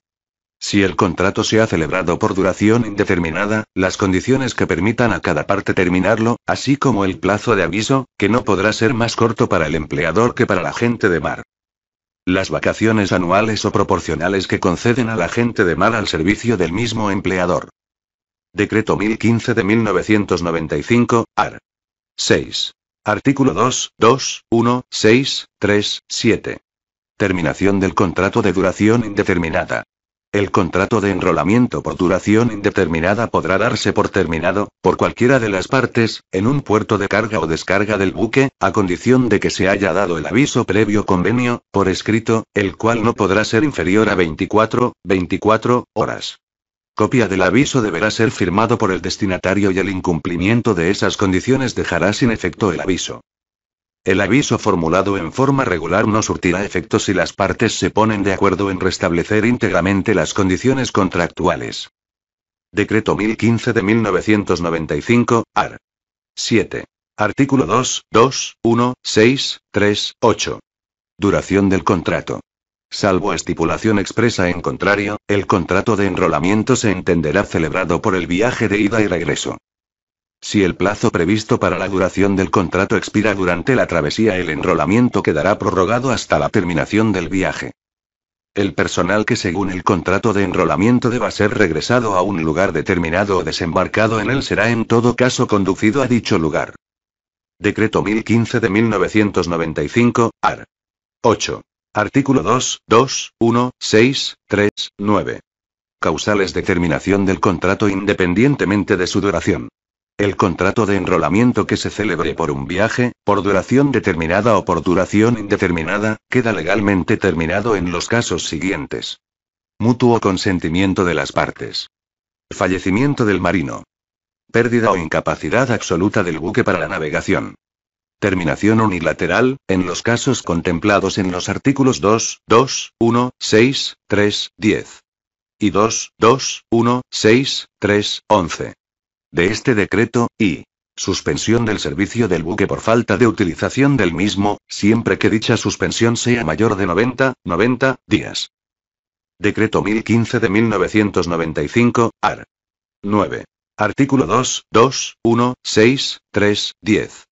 Si el contrato se ha celebrado por duración indeterminada, las condiciones que permitan a cada parte terminarlo, así como el plazo de aviso, que no podrá ser más corto para el empleador que para la gente de mar. Las vacaciones anuales o proporcionales que conceden a la gente de mar al servicio del mismo empleador. Decreto 1015 de 1995, AR. 6. Artículo 2, 2, 1, 6, 3, 7. Terminación del contrato de duración indeterminada. El contrato de enrolamiento por duración indeterminada podrá darse por terminado, por cualquiera de las partes, en un puerto de carga o descarga del buque, a condición de que se haya dado el aviso previo convenio, por escrito, el cual no podrá ser inferior a 24, 24 horas. Copia del aviso deberá ser firmado por el destinatario y el incumplimiento de esas condiciones dejará sin efecto el aviso. El aviso formulado en forma regular no surtirá efecto si las partes se ponen de acuerdo en restablecer íntegramente las condiciones contractuales. Decreto 1015 de 1995, AR. 7. Artículo 2, 2, 1, 6, 3, 8. Duración del contrato. Salvo estipulación expresa en contrario, el contrato de enrolamiento se entenderá celebrado por el viaje de ida y regreso. Si el plazo previsto para la duración del contrato expira durante la travesía, el enrolamiento quedará prorrogado hasta la terminación del viaje. El personal que según el contrato de enrolamiento deba ser regresado a un lugar determinado o desembarcado en él será en todo caso conducido a dicho lugar. Decreto 1015 de 1995, AR. 8. Artículo 2, 2, 1, 6, 3, 9. Causales de terminación del contrato independientemente de su duración. El contrato de enrolamiento que se celebre por un viaje, por duración determinada o por duración indeterminada, queda legalmente terminado en los casos siguientes. Mutuo consentimiento de las partes. Fallecimiento del marino. Pérdida o incapacidad absoluta del buque para la navegación. Terminación unilateral, en los casos contemplados en los artículos 2, 2, 1, 6, 3, 10. Y 2, 2, 1, 6, 3, 11 de este decreto, y suspensión del servicio del buque por falta de utilización del mismo, siempre que dicha suspensión sea mayor de 90, 90 días. Decreto 1015 de 1995, AR. 9. Artículo 2, 2, 1, 6, 3, 10.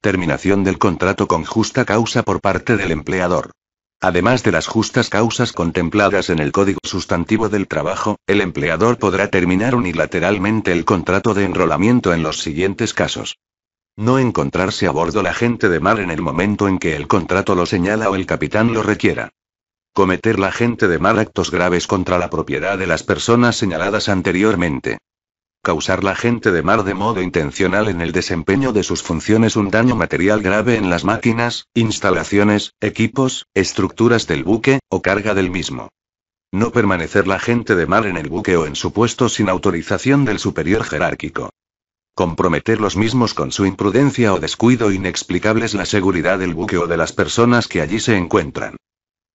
Terminación del contrato con justa causa por parte del empleador. Además de las justas causas contempladas en el Código Sustantivo del Trabajo, el empleador podrá terminar unilateralmente el contrato de enrolamiento en los siguientes casos. No encontrarse a bordo la gente de mar en el momento en que el contrato lo señala o el capitán lo requiera. Cometer la gente de mar actos graves contra la propiedad de las personas señaladas anteriormente causar la gente de mar de modo intencional en el desempeño de sus funciones un daño material grave en las máquinas, instalaciones, equipos, estructuras del buque, o carga del mismo. No permanecer la gente de mar en el buque o en su puesto sin autorización del superior jerárquico. Comprometer los mismos con su imprudencia o descuido inexplicables la seguridad del buque o de las personas que allí se encuentran.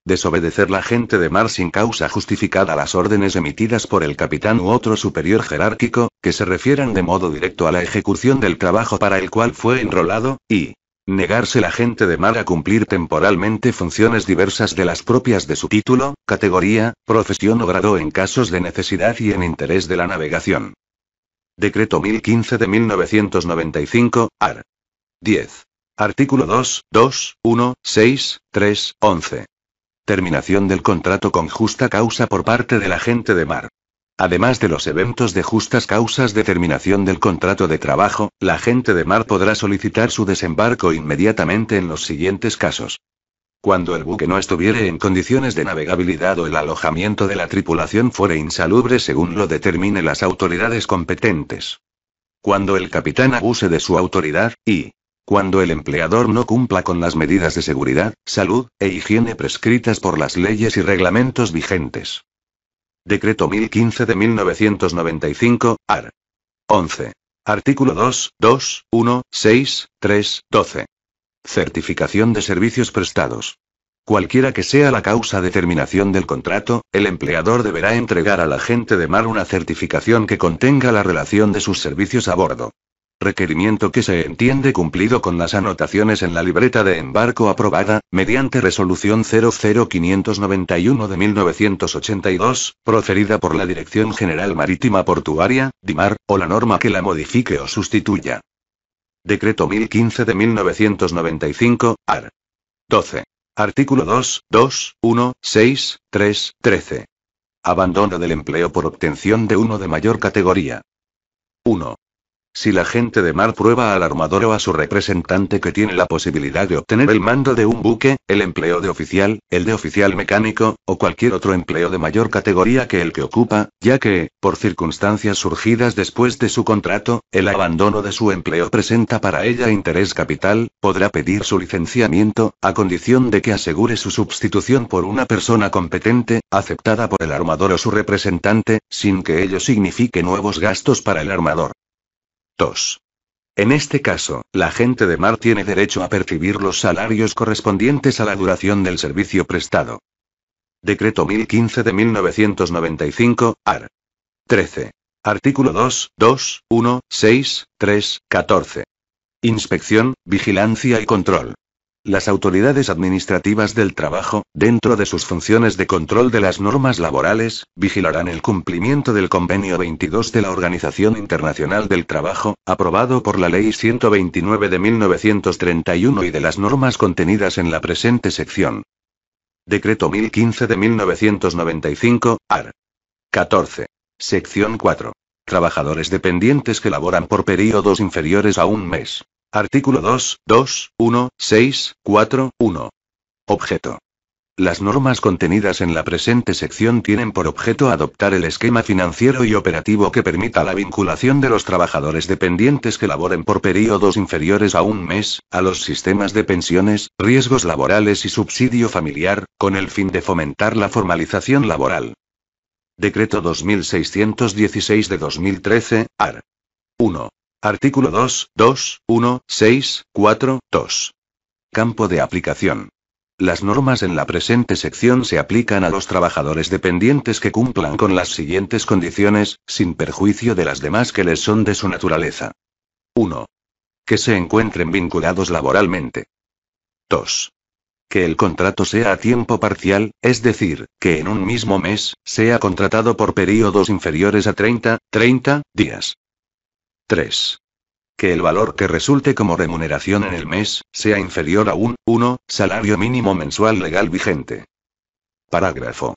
Desobedecer la gente de mar sin causa justificada a las órdenes emitidas por el capitán u otro superior jerárquico, que se refieran de modo directo a la ejecución del trabajo para el cual fue enrolado, y negarse la gente de mar a cumplir temporalmente funciones diversas de las propias de su título, categoría, profesión o grado en casos de necesidad y en interés de la navegación. Decreto 1015 de 1995, AR. 10. Artículo 2, 2, 1, 6, 3, 11. Terminación del contrato con justa causa por parte de la gente de mar. Además de los eventos de justas causas de terminación del contrato de trabajo, la gente de mar podrá solicitar su desembarco inmediatamente en los siguientes casos. Cuando el buque no estuviere en condiciones de navegabilidad o el alojamiento de la tripulación fuere insalubre según lo determine las autoridades competentes. Cuando el capitán abuse de su autoridad, y, cuando el empleador no cumpla con las medidas de seguridad, salud e higiene prescritas por las leyes y reglamentos vigentes. Decreto 1015 de 1995, AR. 11. Artículo 2, 2, 1, 6, 3, 12. Certificación de servicios prestados. Cualquiera que sea la causa de terminación del contrato, el empleador deberá entregar a la agente de mar una certificación que contenga la relación de sus servicios a bordo requerimiento que se entiende cumplido con las anotaciones en la libreta de embarco aprobada, mediante resolución 00591 de 1982, proferida por la Dirección General Marítima Portuaria, DIMAR, o la norma que la modifique o sustituya. Decreto 1015 de 1995, AR. 12. Artículo 2, 2, 1, 6, 3, 13. Abandono del empleo por obtención de uno de mayor categoría. 1. Si la gente de mar prueba al armador o a su representante que tiene la posibilidad de obtener el mando de un buque, el empleo de oficial, el de oficial mecánico, o cualquier otro empleo de mayor categoría que el que ocupa, ya que, por circunstancias surgidas después de su contrato, el abandono de su empleo presenta para ella interés capital, podrá pedir su licenciamiento, a condición de que asegure su sustitución por una persona competente, aceptada por el armador o su representante, sin que ello signifique nuevos gastos para el armador. 2. En este caso, la gente de mar tiene derecho a percibir los salarios correspondientes a la duración del servicio prestado. Decreto 1015 de 1995, AR. 13. Artículo 2, 2, 1, 6, 3, 14. Inspección, vigilancia y control. Las autoridades administrativas del trabajo, dentro de sus funciones de control de las normas laborales, vigilarán el cumplimiento del Convenio 22 de la Organización Internacional del Trabajo, aprobado por la Ley 129 de 1931 y de las normas contenidas en la presente sección. Decreto 1015 de 1995, AR. 14. Sección 4. Trabajadores dependientes que laboran por períodos inferiores a un mes. Artículo 2, 2, 1, 6, 4, 1. Objeto. Las normas contenidas en la presente sección tienen por objeto adoptar el esquema financiero y operativo que permita la vinculación de los trabajadores dependientes que laboren por períodos inferiores a un mes, a los sistemas de pensiones, riesgos laborales y subsidio familiar, con el fin de fomentar la formalización laboral. Decreto 2616 de 2013, AR. 1. Artículo 2, 2, 1, 6, 4, 2. Campo de aplicación. Las normas en la presente sección se aplican a los trabajadores dependientes que cumplan con las siguientes condiciones, sin perjuicio de las demás que les son de su naturaleza. 1. Que se encuentren vinculados laboralmente. 2. Que el contrato sea a tiempo parcial, es decir, que en un mismo mes, sea contratado por períodos inferiores a 30, 30 días. 3. Que el valor que resulte como remuneración en el mes, sea inferior a un 1, salario mínimo mensual legal vigente. Parágrafo.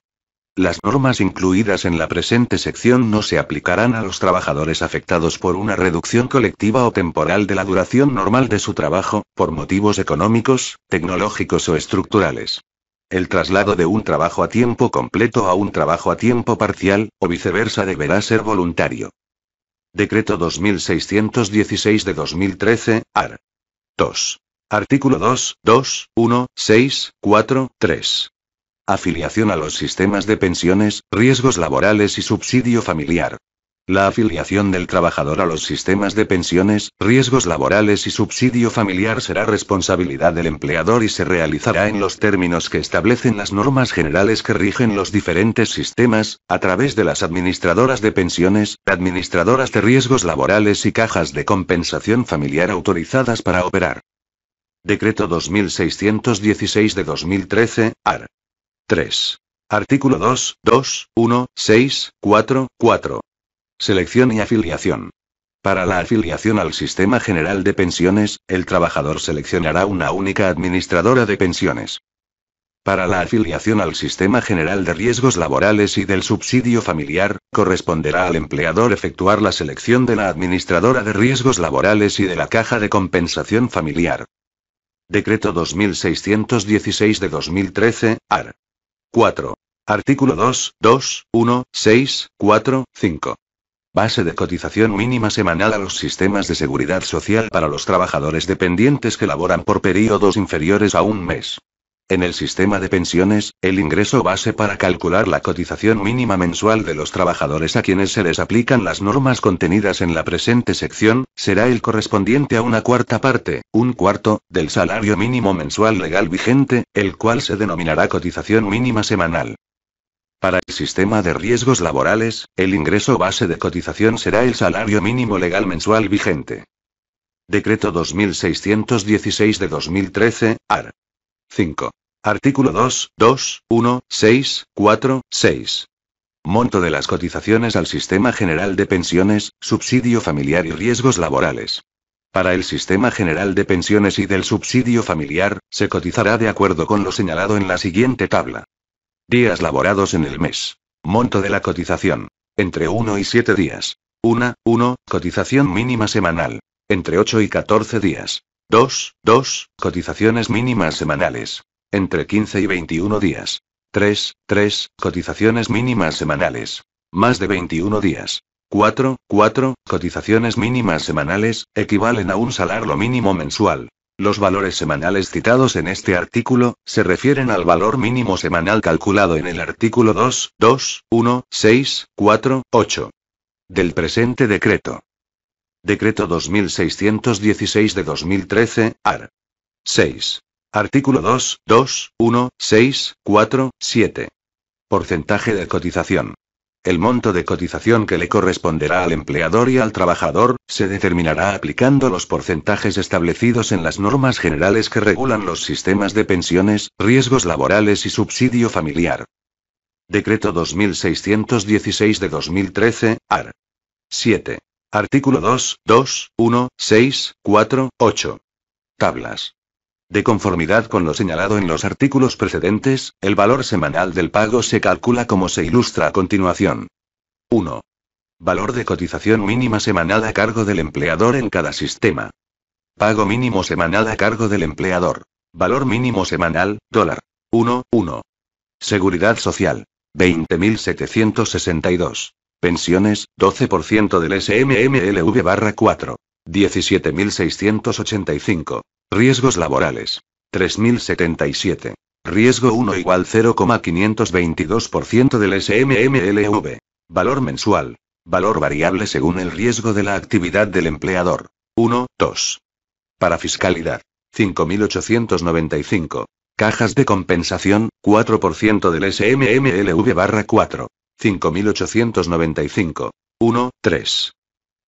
Las normas incluidas en la presente sección no se aplicarán a los trabajadores afectados por una reducción colectiva o temporal de la duración normal de su trabajo, por motivos económicos, tecnológicos o estructurales. El traslado de un trabajo a tiempo completo a un trabajo a tiempo parcial, o viceversa, deberá ser voluntario. Decreto 2616 de 2013, AR. 2. Artículo 2, 2, 1, 6, 4, 3. Afiliación a los sistemas de pensiones, riesgos laborales y subsidio familiar. La afiliación del trabajador a los sistemas de pensiones, riesgos laborales y subsidio familiar será responsabilidad del empleador y se realizará en los términos que establecen las normas generales que rigen los diferentes sistemas, a través de las administradoras de pensiones, administradoras de riesgos laborales y cajas de compensación familiar autorizadas para operar. Decreto 2616 de 2013, AR. 3. Artículo 2, 2, 1, 6, 4, 4. Selección y afiliación. Para la afiliación al Sistema General de Pensiones, el trabajador seleccionará una única administradora de pensiones. Para la afiliación al Sistema General de Riesgos Laborales y del Subsidio Familiar, corresponderá al empleador efectuar la selección de la Administradora de Riesgos Laborales y de la Caja de Compensación Familiar. Decreto 2616 de 2013, AR. 4. Artículo 2, 2, 1, 6, 4, 5. Base de cotización mínima semanal a los sistemas de seguridad social para los trabajadores dependientes que laboran por periodos inferiores a un mes. En el sistema de pensiones, el ingreso base para calcular la cotización mínima mensual de los trabajadores a quienes se les aplican las normas contenidas en la presente sección, será el correspondiente a una cuarta parte, un cuarto, del salario mínimo mensual legal vigente, el cual se denominará cotización mínima semanal. Para el sistema de riesgos laborales, el ingreso base de cotización será el salario mínimo legal mensual vigente. Decreto 2616 de 2013, AR. 5. Artículo 2, 2, 1, 6, 4, 6. Monto de las cotizaciones al Sistema General de Pensiones, Subsidio Familiar y Riesgos Laborales. Para el Sistema General de Pensiones y del Subsidio Familiar, se cotizará de acuerdo con lo señalado en la siguiente tabla. Días laborados en el mes. Monto de la cotización. Entre 1 y 7 días. 1, 1, cotización mínima semanal. Entre 8 y 14 días. 2, 2, cotizaciones mínimas semanales. Entre 15 y 21 días. 3, 3, cotizaciones mínimas semanales. Más de 21 días. 4, 4, cotizaciones mínimas semanales, equivalen a un salario mínimo mensual. Los valores semanales citados en este artículo, se refieren al valor mínimo semanal calculado en el artículo 2, 2, 1, 6, 4, 8 del presente decreto. Decreto 2616 de 2013, AR. 6. Artículo 2, 2, 1, 6, 4, 7. Porcentaje de cotización. El monto de cotización que le corresponderá al empleador y al trabajador, se determinará aplicando los porcentajes establecidos en las normas generales que regulan los sistemas de pensiones, riesgos laborales y subsidio familiar. Decreto 2616 de 2013, AR. 7. Artículo 2, 2, 1, 6, 4, 8. Tablas. De conformidad con lo señalado en los artículos precedentes, el valor semanal del pago se calcula como se ilustra a continuación. 1. Valor de cotización mínima semanal a cargo del empleador en cada sistema. Pago mínimo semanal a cargo del empleador. Valor mínimo semanal, dólar. 1, 1. Seguridad Social. 20.762. Pensiones, 12% del SMMLV barra 4. 17.685. Riesgos laborales. 3077. Riesgo 1 igual 0,522% del SMMLV. Valor mensual. Valor variable según el riesgo de la actividad del empleador. 1, 2. Para fiscalidad. 5.895. Cajas de compensación, 4% del SMMLV barra 4. 5.895. 1, 3.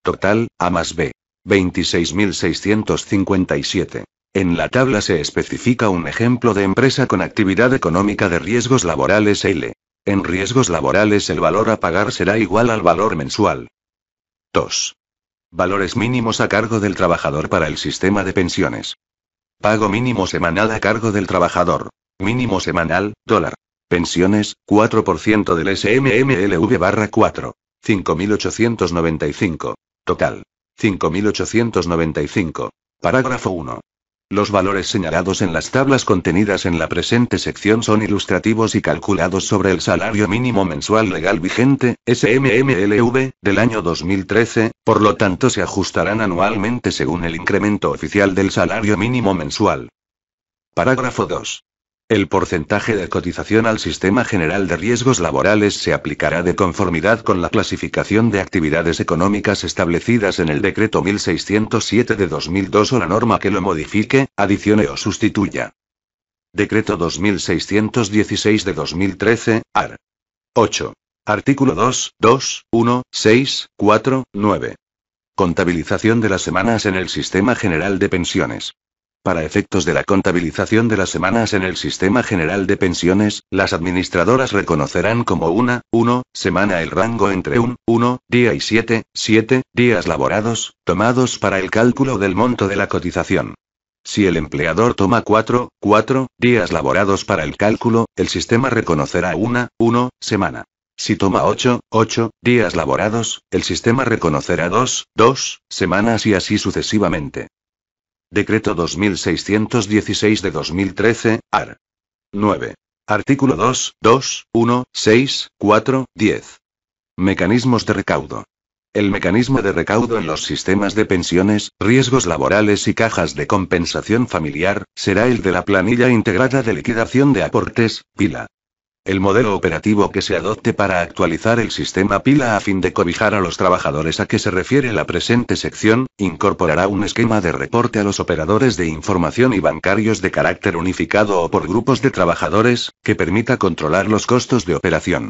Total, A más B. 26657. En la tabla se especifica un ejemplo de empresa con actividad económica de riesgos laborales L. En riesgos laborales el valor a pagar será igual al valor mensual. 2. Valores mínimos a cargo del trabajador para el sistema de pensiones. Pago mínimo semanal a cargo del trabajador. Mínimo semanal, dólar. Pensiones, 4% del SMMLV barra 4. 5.895. Total. 5895. Parágrafo 1. Los valores señalados en las tablas contenidas en la presente sección son ilustrativos y calculados sobre el salario mínimo mensual legal vigente, SMMLV, del año 2013, por lo tanto se ajustarán anualmente según el incremento oficial del salario mínimo mensual. Parágrafo 2. El porcentaje de cotización al Sistema General de Riesgos Laborales se aplicará de conformidad con la clasificación de actividades económicas establecidas en el Decreto 1607 de 2002 o la norma que lo modifique, adicione o sustituya. Decreto 2616 de 2013, AR. 8. Artículo 2, 2, 1, 6, 4, 9. Contabilización de las semanas en el Sistema General de Pensiones. Para efectos de la contabilización de las semanas en el Sistema General de Pensiones, las administradoras reconocerán como una, 1, semana el rango entre un, uno, día y siete, siete, días laborados, tomados para el cálculo del monto de la cotización. Si el empleador toma cuatro, cuatro, días laborados para el cálculo, el sistema reconocerá una, 1, semana. Si toma ocho, ocho, días laborados, el sistema reconocerá dos, dos, semanas y así sucesivamente. Decreto 2616 de 2013, AR. 9. Artículo 2, 2, 1, 6, 4, 10. Mecanismos de recaudo. El mecanismo de recaudo en los sistemas de pensiones, riesgos laborales y cajas de compensación familiar, será el de la planilla integrada de liquidación de aportes, PILA. El modelo operativo que se adopte para actualizar el sistema pila a fin de cobijar a los trabajadores a que se refiere la presente sección, incorporará un esquema de reporte a los operadores de información y bancarios de carácter unificado o por grupos de trabajadores, que permita controlar los costos de operación.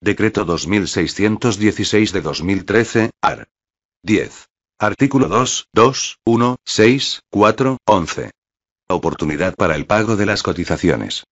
Decreto 2616 de 2013, AR. 10. Artículo 2, 2, 1, 6, 4, 11. Oportunidad para el pago de las cotizaciones.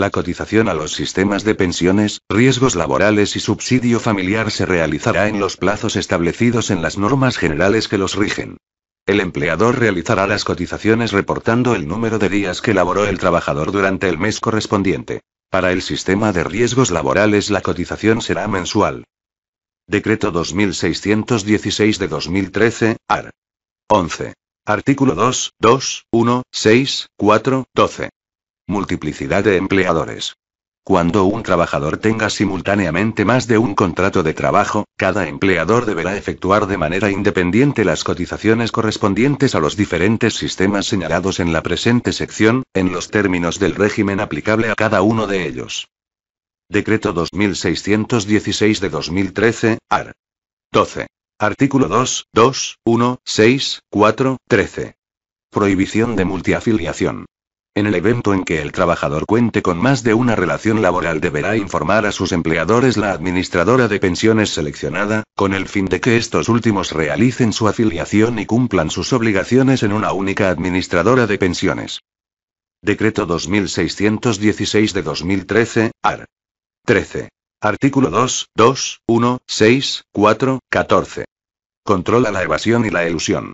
La cotización a los sistemas de pensiones, riesgos laborales y subsidio familiar se realizará en los plazos establecidos en las normas generales que los rigen. El empleador realizará las cotizaciones reportando el número de días que laboró el trabajador durante el mes correspondiente. Para el sistema de riesgos laborales la cotización será mensual. Decreto 2616 de 2013, AR. 11. Artículo 2, 2, 1, 6, 4, 12. Multiplicidad de empleadores. Cuando un trabajador tenga simultáneamente más de un contrato de trabajo, cada empleador deberá efectuar de manera independiente las cotizaciones correspondientes a los diferentes sistemas señalados en la presente sección, en los términos del régimen aplicable a cada uno de ellos. Decreto 2616 de 2013, AR. 12. Artículo 2, 2, 1, 6, 4, 13. Prohibición de multiafiliación. En el evento en que el trabajador cuente con más de una relación laboral deberá informar a sus empleadores la administradora de pensiones seleccionada, con el fin de que estos últimos realicen su afiliación y cumplan sus obligaciones en una única administradora de pensiones. Decreto 2616 de 2013, AR. 13. Artículo 2, 2, 1, 6, 4, 14. Controla la evasión y la elusión.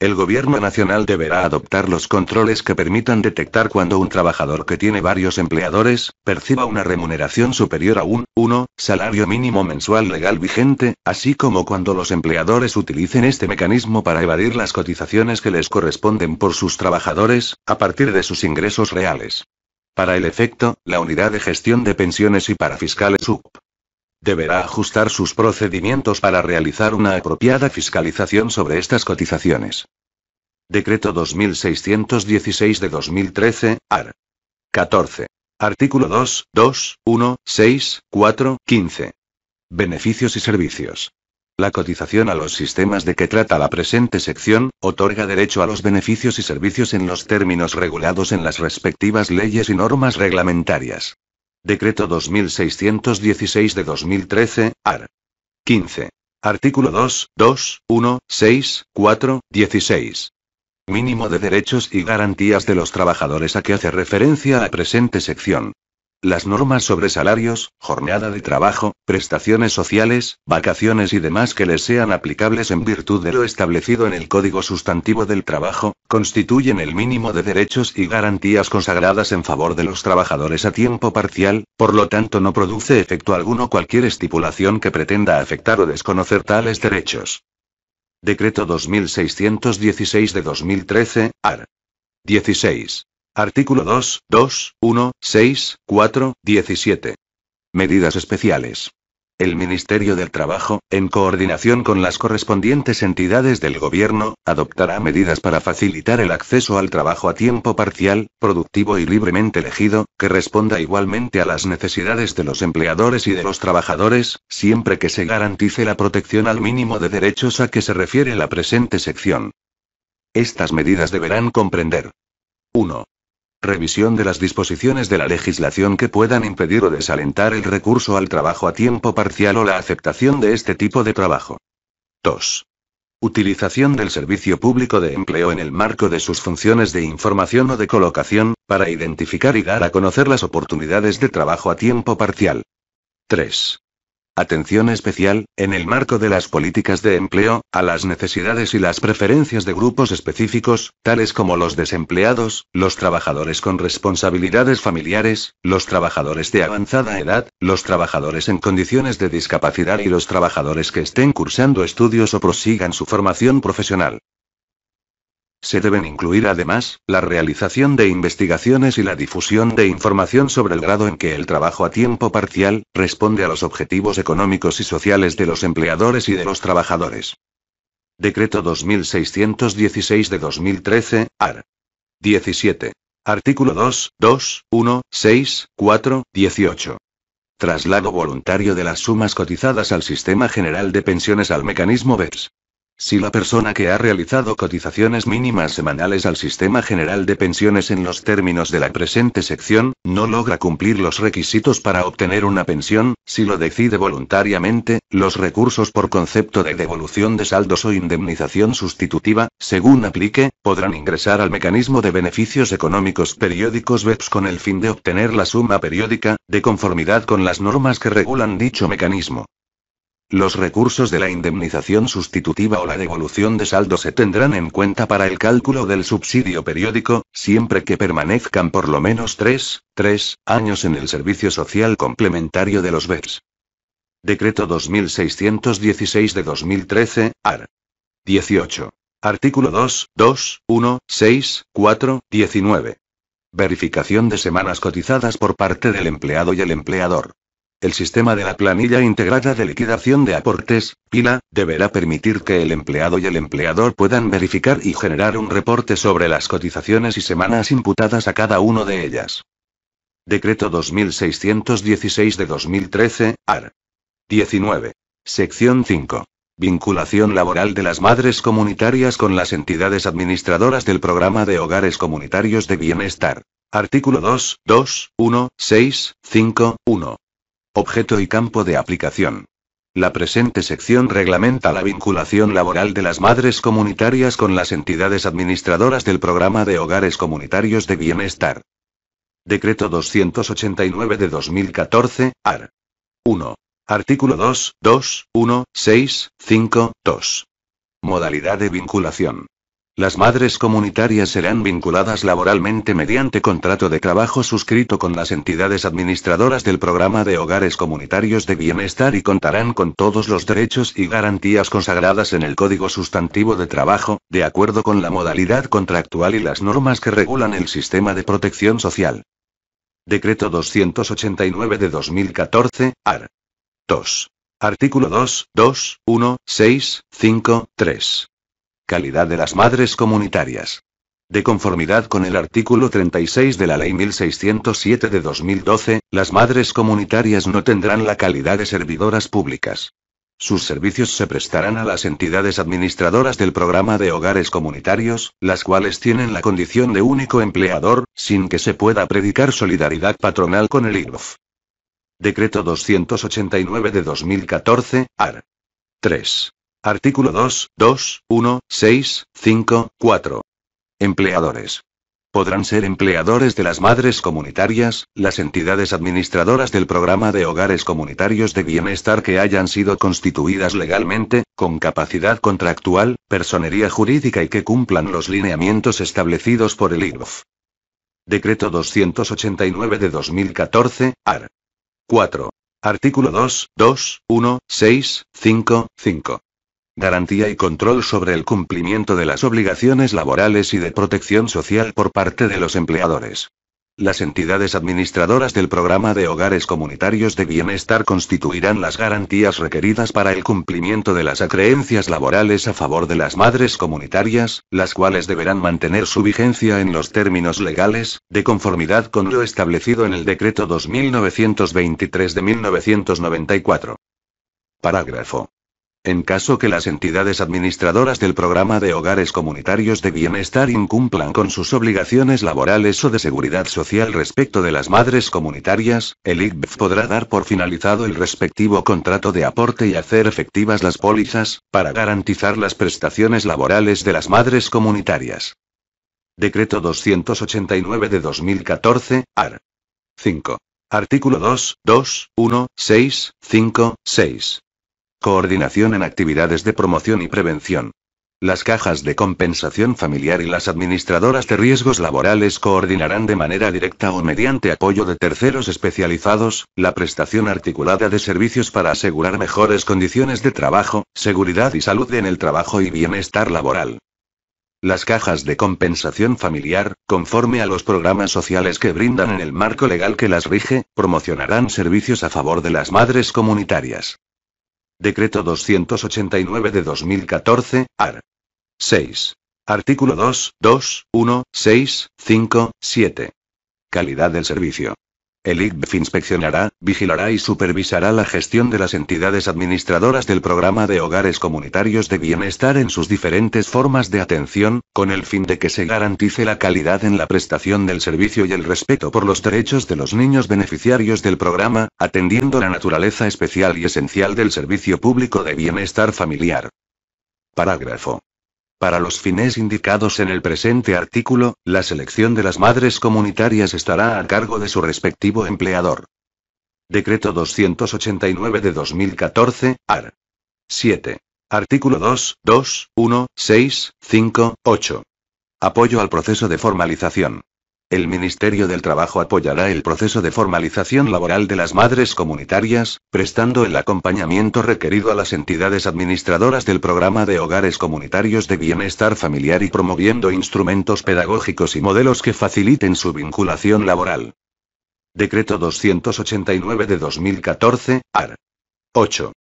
El gobierno nacional deberá adoptar los controles que permitan detectar cuando un trabajador que tiene varios empleadores, perciba una remuneración superior a un 1, salario mínimo mensual legal vigente, así como cuando los empleadores utilicen este mecanismo para evadir las cotizaciones que les corresponden por sus trabajadores, a partir de sus ingresos reales. Para el efecto, la Unidad de Gestión de Pensiones y para Fiscales UP Deberá ajustar sus procedimientos para realizar una apropiada fiscalización sobre estas cotizaciones. Decreto 2616 de 2013, AR. 14. Artículo 2, 2, 1, 6, 4, 15. Beneficios y servicios. La cotización a los sistemas de que trata la presente sección, otorga derecho a los beneficios y servicios en los términos regulados en las respectivas leyes y normas reglamentarias. Decreto 2616 de 2013, AR. 15. Artículo 2, 2, 1, 6, 4, 16. Mínimo de derechos y garantías de los trabajadores a que hace referencia la presente sección. Las normas sobre salarios, jornada de trabajo, prestaciones sociales, vacaciones y demás que les sean aplicables en virtud de lo establecido en el Código Sustantivo del Trabajo, constituyen el mínimo de derechos y garantías consagradas en favor de los trabajadores a tiempo parcial, por lo tanto no produce efecto alguno cualquier estipulación que pretenda afectar o desconocer tales derechos. Decreto 2616 de 2013, AR. 16. Artículo 2, 2, 1, 6, 4, 17. Medidas especiales. El Ministerio del Trabajo, en coordinación con las correspondientes entidades del Gobierno, adoptará medidas para facilitar el acceso al trabajo a tiempo parcial, productivo y libremente elegido, que responda igualmente a las necesidades de los empleadores y de los trabajadores, siempre que se garantice la protección al mínimo de derechos a que se refiere la presente sección. Estas medidas deberán comprender 1. Revisión de las disposiciones de la legislación que puedan impedir o desalentar el recurso al trabajo a tiempo parcial o la aceptación de este tipo de trabajo. 2. Utilización del servicio público de empleo en el marco de sus funciones de información o de colocación, para identificar y dar a conocer las oportunidades de trabajo a tiempo parcial. 3 atención especial, en el marco de las políticas de empleo, a las necesidades y las preferencias de grupos específicos, tales como los desempleados, los trabajadores con responsabilidades familiares, los trabajadores de avanzada edad, los trabajadores en condiciones de discapacidad y los trabajadores que estén cursando estudios o prosigan su formación profesional. Se deben incluir además, la realización de investigaciones y la difusión de información sobre el grado en que el trabajo a tiempo parcial responde a los objetivos económicos y sociales de los empleadores y de los trabajadores. Decreto 2616 de 2013, AR. 17. Artículo 2, 2, 1, 6, 4, 18. Traslado voluntario de las sumas cotizadas al Sistema General de Pensiones al Mecanismo BEPS. Si la persona que ha realizado cotizaciones mínimas semanales al sistema general de pensiones en los términos de la presente sección, no logra cumplir los requisitos para obtener una pensión, si lo decide voluntariamente, los recursos por concepto de devolución de saldos o indemnización sustitutiva, según aplique, podrán ingresar al mecanismo de beneficios económicos periódicos BEPS con el fin de obtener la suma periódica, de conformidad con las normas que regulan dicho mecanismo. Los recursos de la indemnización sustitutiva o la devolución de saldo se tendrán en cuenta para el cálculo del subsidio periódico, siempre que permanezcan por lo menos 3, 3, años en el servicio social complementario de los BEPS. Decreto 2616 de 2013, AR. 18. Artículo 2, 2, 1, 6, 4, 19. Verificación de semanas cotizadas por parte del empleado y el empleador. El sistema de la planilla integrada de liquidación de aportes, PILA, deberá permitir que el empleado y el empleador puedan verificar y generar un reporte sobre las cotizaciones y semanas imputadas a cada uno de ellas. Decreto 2616 de 2013, AR. 19. Sección 5. Vinculación laboral de las madres comunitarias con las entidades administradoras del programa de hogares comunitarios de bienestar. Artículo 2, 2, 1, 6, 5, 1. Objeto y campo de aplicación. La presente sección reglamenta la vinculación laboral de las madres comunitarias con las entidades administradoras del programa de hogares comunitarios de bienestar. Decreto 289 de 2014, AR. 1. Artículo 2, 2, 1, 6, 5, 2. Modalidad de vinculación. Las madres comunitarias serán vinculadas laboralmente mediante contrato de trabajo suscrito con las entidades administradoras del programa de hogares comunitarios de bienestar y contarán con todos los derechos y garantías consagradas en el Código Sustantivo de Trabajo, de acuerdo con la modalidad contractual y las normas que regulan el sistema de protección social. Decreto 289 de 2014, AR. 2. Artículo 2, 2, 1, 6, 5, 3. Calidad de las madres comunitarias. De conformidad con el artículo 36 de la Ley 1607 de 2012, las madres comunitarias no tendrán la calidad de servidoras públicas. Sus servicios se prestarán a las entidades administradoras del programa de hogares comunitarios, las cuales tienen la condición de único empleador, sin que se pueda predicar solidaridad patronal con el INOF. Decreto 289 de 2014, AR. 3. Artículo 2, 2, 1, 6, 5, 4. Empleadores. Podrán ser empleadores de las madres comunitarias, las entidades administradoras del programa de hogares comunitarios de bienestar que hayan sido constituidas legalmente, con capacidad contractual, personería jurídica y que cumplan los lineamientos establecidos por el INOF. Decreto 289 de 2014, AR. 4. Artículo 2, 2, 1, 6, 5, 5 garantía y control sobre el cumplimiento de las obligaciones laborales y de protección social por parte de los empleadores. Las entidades administradoras del programa de hogares comunitarios de bienestar constituirán las garantías requeridas para el cumplimiento de las acreencias laborales a favor de las madres comunitarias, las cuales deberán mantener su vigencia en los términos legales, de conformidad con lo establecido en el Decreto 2923 de 1994. Parágrafo en caso que las entidades administradoras del programa de hogares comunitarios de bienestar incumplan con sus obligaciones laborales o de seguridad social respecto de las madres comunitarias, el ICBF podrá dar por finalizado el respectivo contrato de aporte y hacer efectivas las pólizas, para garantizar las prestaciones laborales de las madres comunitarias. Decreto 289 de 2014, AR. 5. Artículo 2, 2, 1, 6, 5, 6. Coordinación en actividades de promoción y prevención. Las cajas de compensación familiar y las administradoras de riesgos laborales coordinarán de manera directa o mediante apoyo de terceros especializados, la prestación articulada de servicios para asegurar mejores condiciones de trabajo, seguridad y salud en el trabajo y bienestar laboral. Las cajas de compensación familiar, conforme a los programas sociales que brindan en el marco legal que las rige, promocionarán servicios a favor de las madres comunitarias. Decreto 289 de 2014, AR. 6. Artículo 2, 2, 1, 6, 5, 7. Calidad del servicio. El IGBF inspeccionará, vigilará y supervisará la gestión de las entidades administradoras del programa de hogares comunitarios de bienestar en sus diferentes formas de atención, con el fin de que se garantice la calidad en la prestación del servicio y el respeto por los derechos de los niños beneficiarios del programa, atendiendo la naturaleza especial y esencial del servicio público de bienestar familiar. Parágrafo. Para los fines indicados en el presente artículo, la selección de las madres comunitarias estará a cargo de su respectivo empleador. Decreto 289 de 2014, AR. 7. Artículo 2, 2, 1, 6, 5, 8. Apoyo al proceso de formalización. El Ministerio del Trabajo apoyará el proceso de formalización laboral de las madres comunitarias, prestando el acompañamiento requerido a las entidades administradoras del programa de hogares comunitarios de bienestar familiar y promoviendo instrumentos pedagógicos y modelos que faciliten su vinculación laboral. Decreto 289 de 2014, AR. 8.